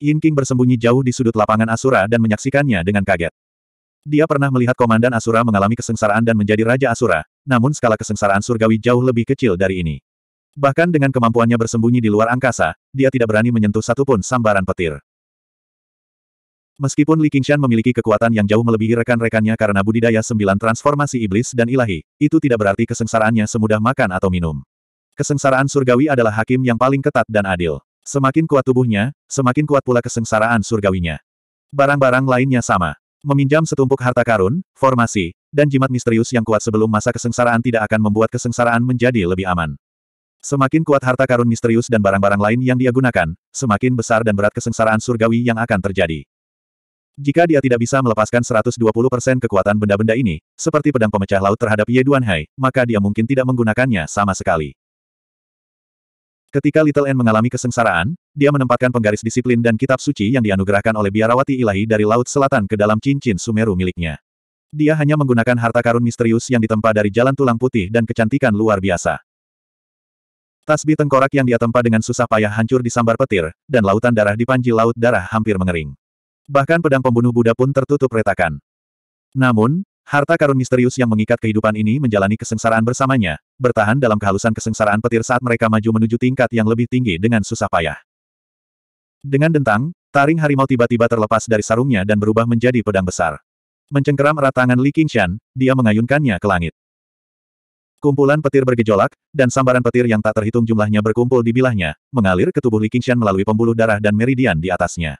Yin King bersembunyi jauh di sudut lapangan Asura dan menyaksikannya dengan kaget. Dia pernah melihat Komandan Asura mengalami kesengsaraan dan menjadi Raja Asura, namun skala kesengsaraan surgawi jauh lebih kecil dari ini. Bahkan dengan kemampuannya bersembunyi di luar angkasa, dia tidak berani menyentuh satupun sambaran petir. Meskipun Li Qingshan memiliki kekuatan yang jauh melebihi rekan-rekannya karena budidaya sembilan transformasi iblis dan ilahi, itu tidak berarti kesengsaraannya semudah makan atau minum. Kesengsaraan surgawi adalah hakim yang paling ketat dan adil. Semakin kuat tubuhnya, semakin kuat pula kesengsaraan surgawinya. Barang-barang lainnya sama. Meminjam setumpuk harta karun, formasi, dan jimat misterius yang kuat sebelum masa kesengsaraan tidak akan membuat kesengsaraan menjadi lebih aman. Semakin kuat harta karun misterius dan barang-barang lain yang dia gunakan, semakin besar dan berat kesengsaraan surgawi yang akan terjadi. Jika dia tidak bisa melepaskan 120% kekuatan benda-benda ini, seperti pedang pemecah laut terhadap Ye Duanhai, maka dia mungkin tidak menggunakannya sama sekali. Ketika Little N mengalami kesengsaraan, dia menempatkan penggaris disiplin dan kitab suci yang dianugerahkan oleh biarawati ilahi dari Laut Selatan ke dalam cincin Sumeru miliknya. Dia hanya menggunakan harta karun misterius yang ditempa dari jalan tulang putih dan kecantikan luar biasa. Tasbih tengkorak yang dia tempa dengan susah payah hancur disambar petir, dan lautan darah di panji laut darah hampir mengering. Bahkan pedang pembunuh Buddha pun tertutup retakan. Namun, Harta karun misterius yang mengikat kehidupan ini menjalani kesengsaraan bersamanya, bertahan dalam kehalusan kesengsaraan petir saat mereka maju menuju tingkat yang lebih tinggi dengan susah payah. Dengan dentang, taring harimau tiba-tiba terlepas dari sarungnya dan berubah menjadi pedang besar. Mencengkeram erat tangan Li Qingshan, dia mengayunkannya ke langit. Kumpulan petir bergejolak, dan sambaran petir yang tak terhitung jumlahnya berkumpul di bilahnya, mengalir ke tubuh Li Qingshan melalui pembuluh darah dan meridian di atasnya.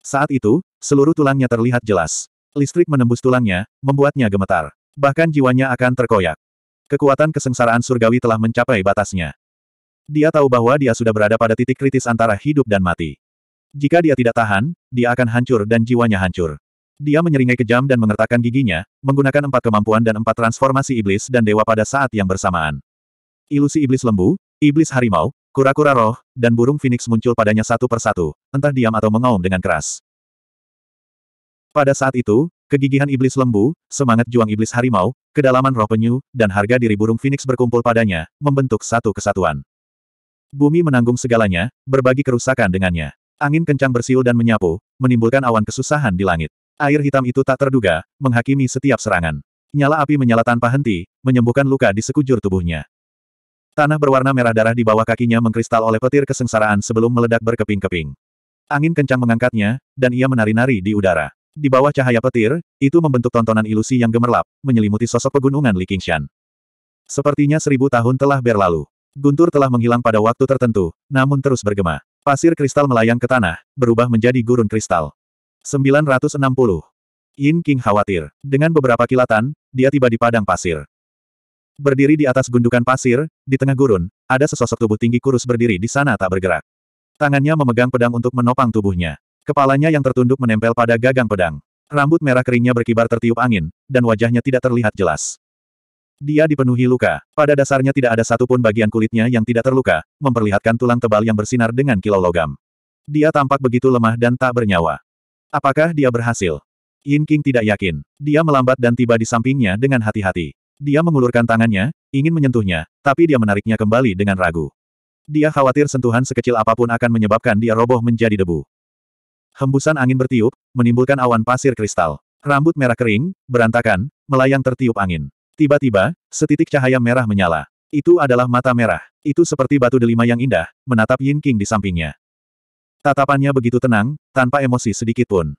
Saat itu, seluruh tulangnya terlihat jelas. Listrik menembus tulangnya, membuatnya gemetar. Bahkan jiwanya akan terkoyak. Kekuatan kesengsaraan surgawi telah mencapai batasnya. Dia tahu bahwa dia sudah berada pada titik kritis antara hidup dan mati. Jika dia tidak tahan, dia akan hancur dan jiwanya hancur. Dia menyeringai kejam dan mengertakkan giginya, menggunakan empat kemampuan dan empat transformasi iblis dan dewa pada saat yang bersamaan. Ilusi iblis lembu, iblis harimau, kura-kura roh, dan burung phoenix muncul padanya satu persatu, entah diam atau mengaum dengan keras. Pada saat itu, kegigihan iblis lembu, semangat juang iblis harimau, kedalaman roh penyu, dan harga diri burung phoenix berkumpul padanya, membentuk satu kesatuan. Bumi menanggung segalanya, berbagi kerusakan dengannya. Angin kencang bersiul dan menyapu, menimbulkan awan kesusahan di langit. Air hitam itu tak terduga, menghakimi setiap serangan. Nyala api menyala tanpa henti, menyembuhkan luka di sekujur tubuhnya. Tanah berwarna merah darah di bawah kakinya mengkristal oleh petir kesengsaraan sebelum meledak berkeping-keping. Angin kencang mengangkatnya, dan ia menari-nari di udara. Di bawah cahaya petir, itu membentuk tontonan ilusi yang gemerlap, menyelimuti sosok pegunungan Li Qingshan. Sepertinya seribu tahun telah berlalu. Guntur telah menghilang pada waktu tertentu, namun terus bergema. Pasir kristal melayang ke tanah, berubah menjadi gurun kristal. 960. Yin King khawatir. Dengan beberapa kilatan, dia tiba di padang pasir. Berdiri di atas gundukan pasir, di tengah gurun, ada sesosok tubuh tinggi kurus berdiri di sana tak bergerak. Tangannya memegang pedang untuk menopang tubuhnya. Kepalanya yang tertunduk menempel pada gagang pedang. Rambut merah keringnya berkibar tertiup angin, dan wajahnya tidak terlihat jelas. Dia dipenuhi luka. Pada dasarnya tidak ada satupun bagian kulitnya yang tidak terluka, memperlihatkan tulang tebal yang bersinar dengan kilau logam. Dia tampak begitu lemah dan tak bernyawa. Apakah dia berhasil? Yin King tidak yakin. Dia melambat dan tiba di sampingnya dengan hati-hati. Dia mengulurkan tangannya, ingin menyentuhnya, tapi dia menariknya kembali dengan ragu. Dia khawatir sentuhan sekecil apapun akan menyebabkan dia roboh menjadi debu. Hembusan angin bertiup, menimbulkan awan pasir kristal. Rambut merah kering, berantakan, melayang tertiup angin. Tiba-tiba, setitik cahaya merah menyala. Itu adalah mata merah. Itu seperti batu delima yang indah, menatap Yin King di sampingnya. Tatapannya begitu tenang, tanpa emosi sedikit pun.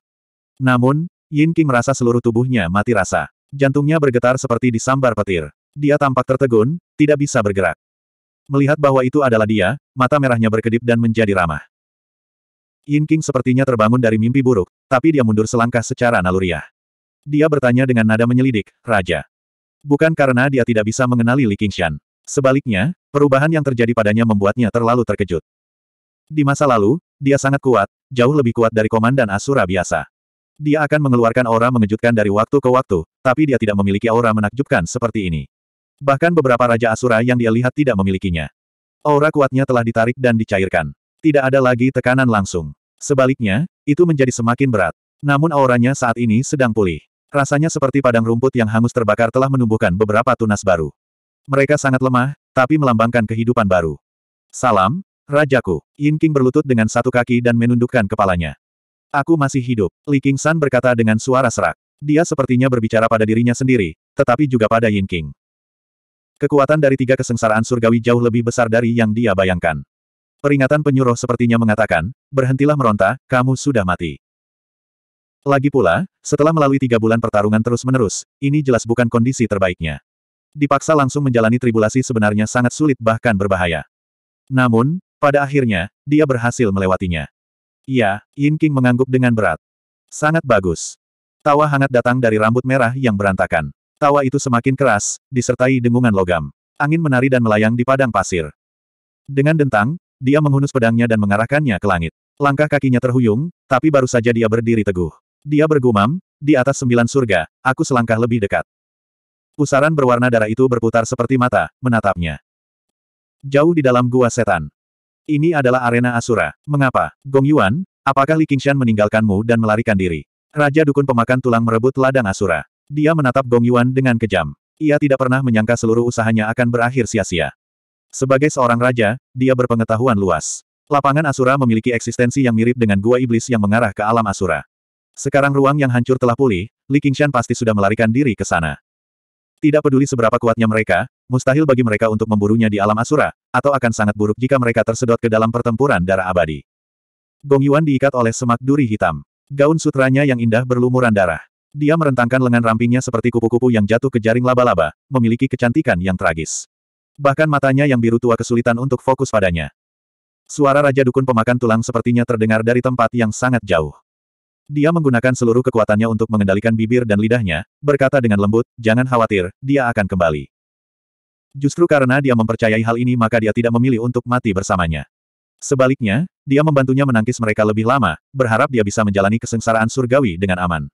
Namun, Yin King merasa seluruh tubuhnya mati rasa. Jantungnya bergetar seperti disambar petir. Dia tampak tertegun, tidak bisa bergerak. Melihat bahwa itu adalah dia, mata merahnya berkedip dan menjadi ramah. Yin King sepertinya terbangun dari mimpi buruk, tapi dia mundur selangkah secara naluriah. Dia bertanya dengan nada menyelidik, Raja. Bukan karena dia tidak bisa mengenali Li Qingshan. Sebaliknya, perubahan yang terjadi padanya membuatnya terlalu terkejut. Di masa lalu, dia sangat kuat, jauh lebih kuat dari komandan Asura biasa. Dia akan mengeluarkan aura mengejutkan dari waktu ke waktu, tapi dia tidak memiliki aura menakjubkan seperti ini. Bahkan beberapa Raja Asura yang dia lihat tidak memilikinya. Aura kuatnya telah ditarik dan dicairkan. Tidak ada lagi tekanan langsung. Sebaliknya, itu menjadi semakin berat. Namun auranya saat ini sedang pulih. Rasanya seperti padang rumput yang hangus terbakar telah menumbuhkan beberapa tunas baru. Mereka sangat lemah, tapi melambangkan kehidupan baru. Salam, Rajaku. Yin King berlutut dengan satu kaki dan menundukkan kepalanya. Aku masih hidup, Li King San berkata dengan suara serak. Dia sepertinya berbicara pada dirinya sendiri, tetapi juga pada Yin King. Kekuatan dari tiga kesengsaraan surgawi jauh lebih besar dari yang dia bayangkan. Peringatan penyuruh sepertinya mengatakan, berhentilah meronta, kamu sudah mati. Lagi pula, setelah melalui tiga bulan pertarungan terus-menerus, ini jelas bukan kondisi terbaiknya. Dipaksa langsung menjalani tribulasi sebenarnya sangat sulit bahkan berbahaya. Namun, pada akhirnya, dia berhasil melewatinya. Ya, Yin King mengangguk dengan berat. Sangat bagus. Tawa hangat datang dari rambut merah yang berantakan. Tawa itu semakin keras, disertai dengungan logam. Angin menari dan melayang di padang pasir. Dengan dentang, dia menghunus pedangnya dan mengarahkannya ke langit. Langkah kakinya terhuyung, tapi baru saja dia berdiri teguh. Dia bergumam, di atas sembilan surga, aku selangkah lebih dekat. Pusaran berwarna darah itu berputar seperti mata, menatapnya. Jauh di dalam gua setan. Ini adalah arena Asura. Mengapa? Gong Yuan, apakah Li Qingshan meninggalkanmu dan melarikan diri? Raja Dukun Pemakan Tulang merebut ladang Asura. Dia menatap Gong Yuan dengan kejam. Ia tidak pernah menyangka seluruh usahanya akan berakhir sia-sia. Sebagai seorang raja, dia berpengetahuan luas. Lapangan Asura memiliki eksistensi yang mirip dengan gua iblis yang mengarah ke alam Asura. Sekarang ruang yang hancur telah pulih, Li Qingshan pasti sudah melarikan diri ke sana. Tidak peduli seberapa kuatnya mereka, mustahil bagi mereka untuk memburunya di alam Asura, atau akan sangat buruk jika mereka tersedot ke dalam pertempuran darah abadi. Gong Yuan diikat oleh semak duri hitam. Gaun sutranya yang indah berlumuran darah. Dia merentangkan lengan rampingnya seperti kupu-kupu yang jatuh ke jaring laba-laba, memiliki kecantikan yang tragis. Bahkan matanya yang biru tua kesulitan untuk fokus padanya. Suara Raja Dukun Pemakan Tulang sepertinya terdengar dari tempat yang sangat jauh. Dia menggunakan seluruh kekuatannya untuk mengendalikan bibir dan lidahnya, berkata dengan lembut, jangan khawatir, dia akan kembali. Justru karena dia mempercayai hal ini maka dia tidak memilih untuk mati bersamanya. Sebaliknya, dia membantunya menangkis mereka lebih lama, berharap dia bisa menjalani kesengsaraan surgawi dengan aman.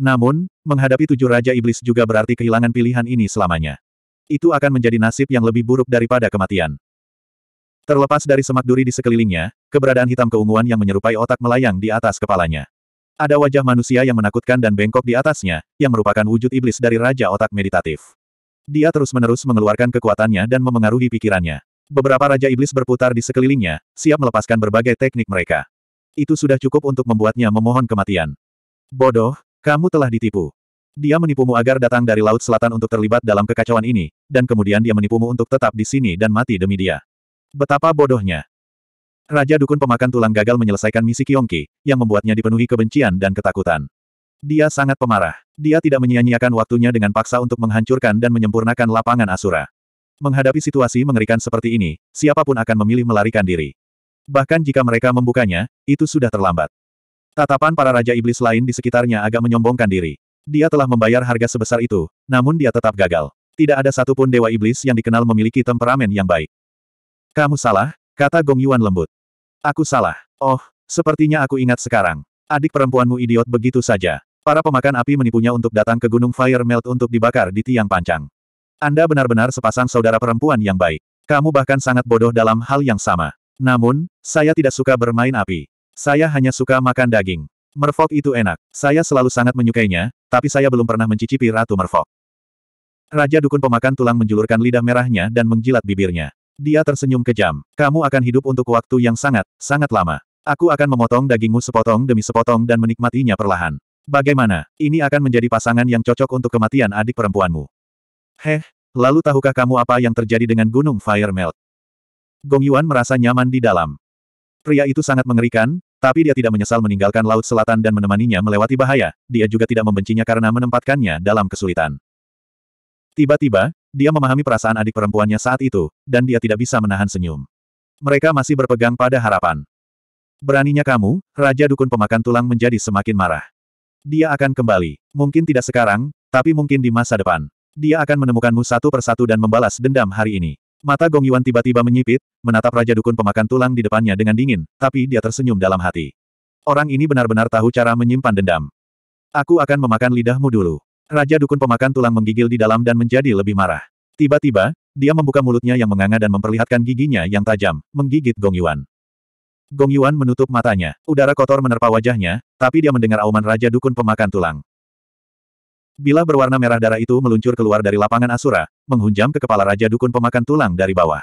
Namun, menghadapi tujuh Raja Iblis juga berarti kehilangan pilihan ini selamanya itu akan menjadi nasib yang lebih buruk daripada kematian. Terlepas dari semak duri di sekelilingnya, keberadaan hitam keunguan yang menyerupai otak melayang di atas kepalanya. Ada wajah manusia yang menakutkan dan bengkok di atasnya, yang merupakan wujud iblis dari Raja Otak Meditatif. Dia terus-menerus mengeluarkan kekuatannya dan memengaruhi pikirannya. Beberapa Raja Iblis berputar di sekelilingnya, siap melepaskan berbagai teknik mereka. Itu sudah cukup untuk membuatnya memohon kematian. Bodoh, kamu telah ditipu. Dia menipumu agar datang dari Laut Selatan untuk terlibat dalam kekacauan ini, dan kemudian dia menipumu untuk tetap di sini dan mati demi dia. Betapa bodohnya. Raja Dukun Pemakan Tulang gagal menyelesaikan misi Kiongki, yang membuatnya dipenuhi kebencian dan ketakutan. Dia sangat pemarah. Dia tidak menyia-nyiakan waktunya dengan paksa untuk menghancurkan dan menyempurnakan lapangan Asura. Menghadapi situasi mengerikan seperti ini, siapapun akan memilih melarikan diri. Bahkan jika mereka membukanya, itu sudah terlambat. Tatapan para Raja Iblis lain di sekitarnya agak menyombongkan diri. Dia telah membayar harga sebesar itu, namun dia tetap gagal. Tidak ada satupun Dewa Iblis yang dikenal memiliki temperamen yang baik. Kamu salah, kata Gong Yuan lembut. Aku salah. Oh, sepertinya aku ingat sekarang. Adik perempuanmu idiot begitu saja. Para pemakan api menipunya untuk datang ke Gunung Fire Melt untuk dibakar di tiang pancang. Anda benar-benar sepasang saudara perempuan yang baik. Kamu bahkan sangat bodoh dalam hal yang sama. Namun, saya tidak suka bermain api. Saya hanya suka makan daging. Merfok itu enak. Saya selalu sangat menyukainya, tapi saya belum pernah mencicipi Ratu Merfok. Raja Dukun Pemakan Tulang menjulurkan lidah merahnya dan menjilat bibirnya. Dia tersenyum kejam. Kamu akan hidup untuk waktu yang sangat, sangat lama. Aku akan memotong dagingmu sepotong demi sepotong dan menikmatinya perlahan. Bagaimana? Ini akan menjadi pasangan yang cocok untuk kematian adik perempuanmu. Heh, lalu tahukah kamu apa yang terjadi dengan Gunung Fire Melt? Gong Yuan merasa nyaman di dalam. Pria itu sangat mengerikan, tapi dia tidak menyesal meninggalkan Laut Selatan dan menemaninya melewati bahaya, dia juga tidak membencinya karena menempatkannya dalam kesulitan. Tiba-tiba, dia memahami perasaan adik perempuannya saat itu, dan dia tidak bisa menahan senyum. Mereka masih berpegang pada harapan. Beraninya kamu, Raja Dukun Pemakan Tulang menjadi semakin marah. Dia akan kembali, mungkin tidak sekarang, tapi mungkin di masa depan. Dia akan menemukanmu satu persatu dan membalas dendam hari ini. Mata Gong Yuan tiba-tiba menyipit, menatap Raja Dukun pemakan tulang di depannya dengan dingin, tapi dia tersenyum dalam hati. Orang ini benar-benar tahu cara menyimpan dendam. Aku akan memakan lidahmu dulu. Raja Dukun pemakan tulang menggigil di dalam dan menjadi lebih marah. Tiba-tiba, dia membuka mulutnya yang menganga dan memperlihatkan giginya yang tajam, menggigit Gong Yuan. Gong Yuan menutup matanya. Udara kotor menerpa wajahnya, tapi dia mendengar auman Raja Dukun pemakan tulang. Bila berwarna merah darah itu meluncur keluar dari lapangan Asura, menghunjam ke kepala Raja Dukun pemakan tulang dari bawah.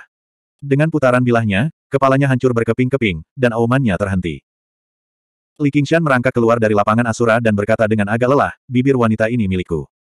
Dengan putaran bilahnya, kepalanya hancur berkeping-keping, dan aumannya terhenti. Li Qingshan merangkak keluar dari lapangan Asura dan berkata dengan agak lelah, bibir wanita ini milikku.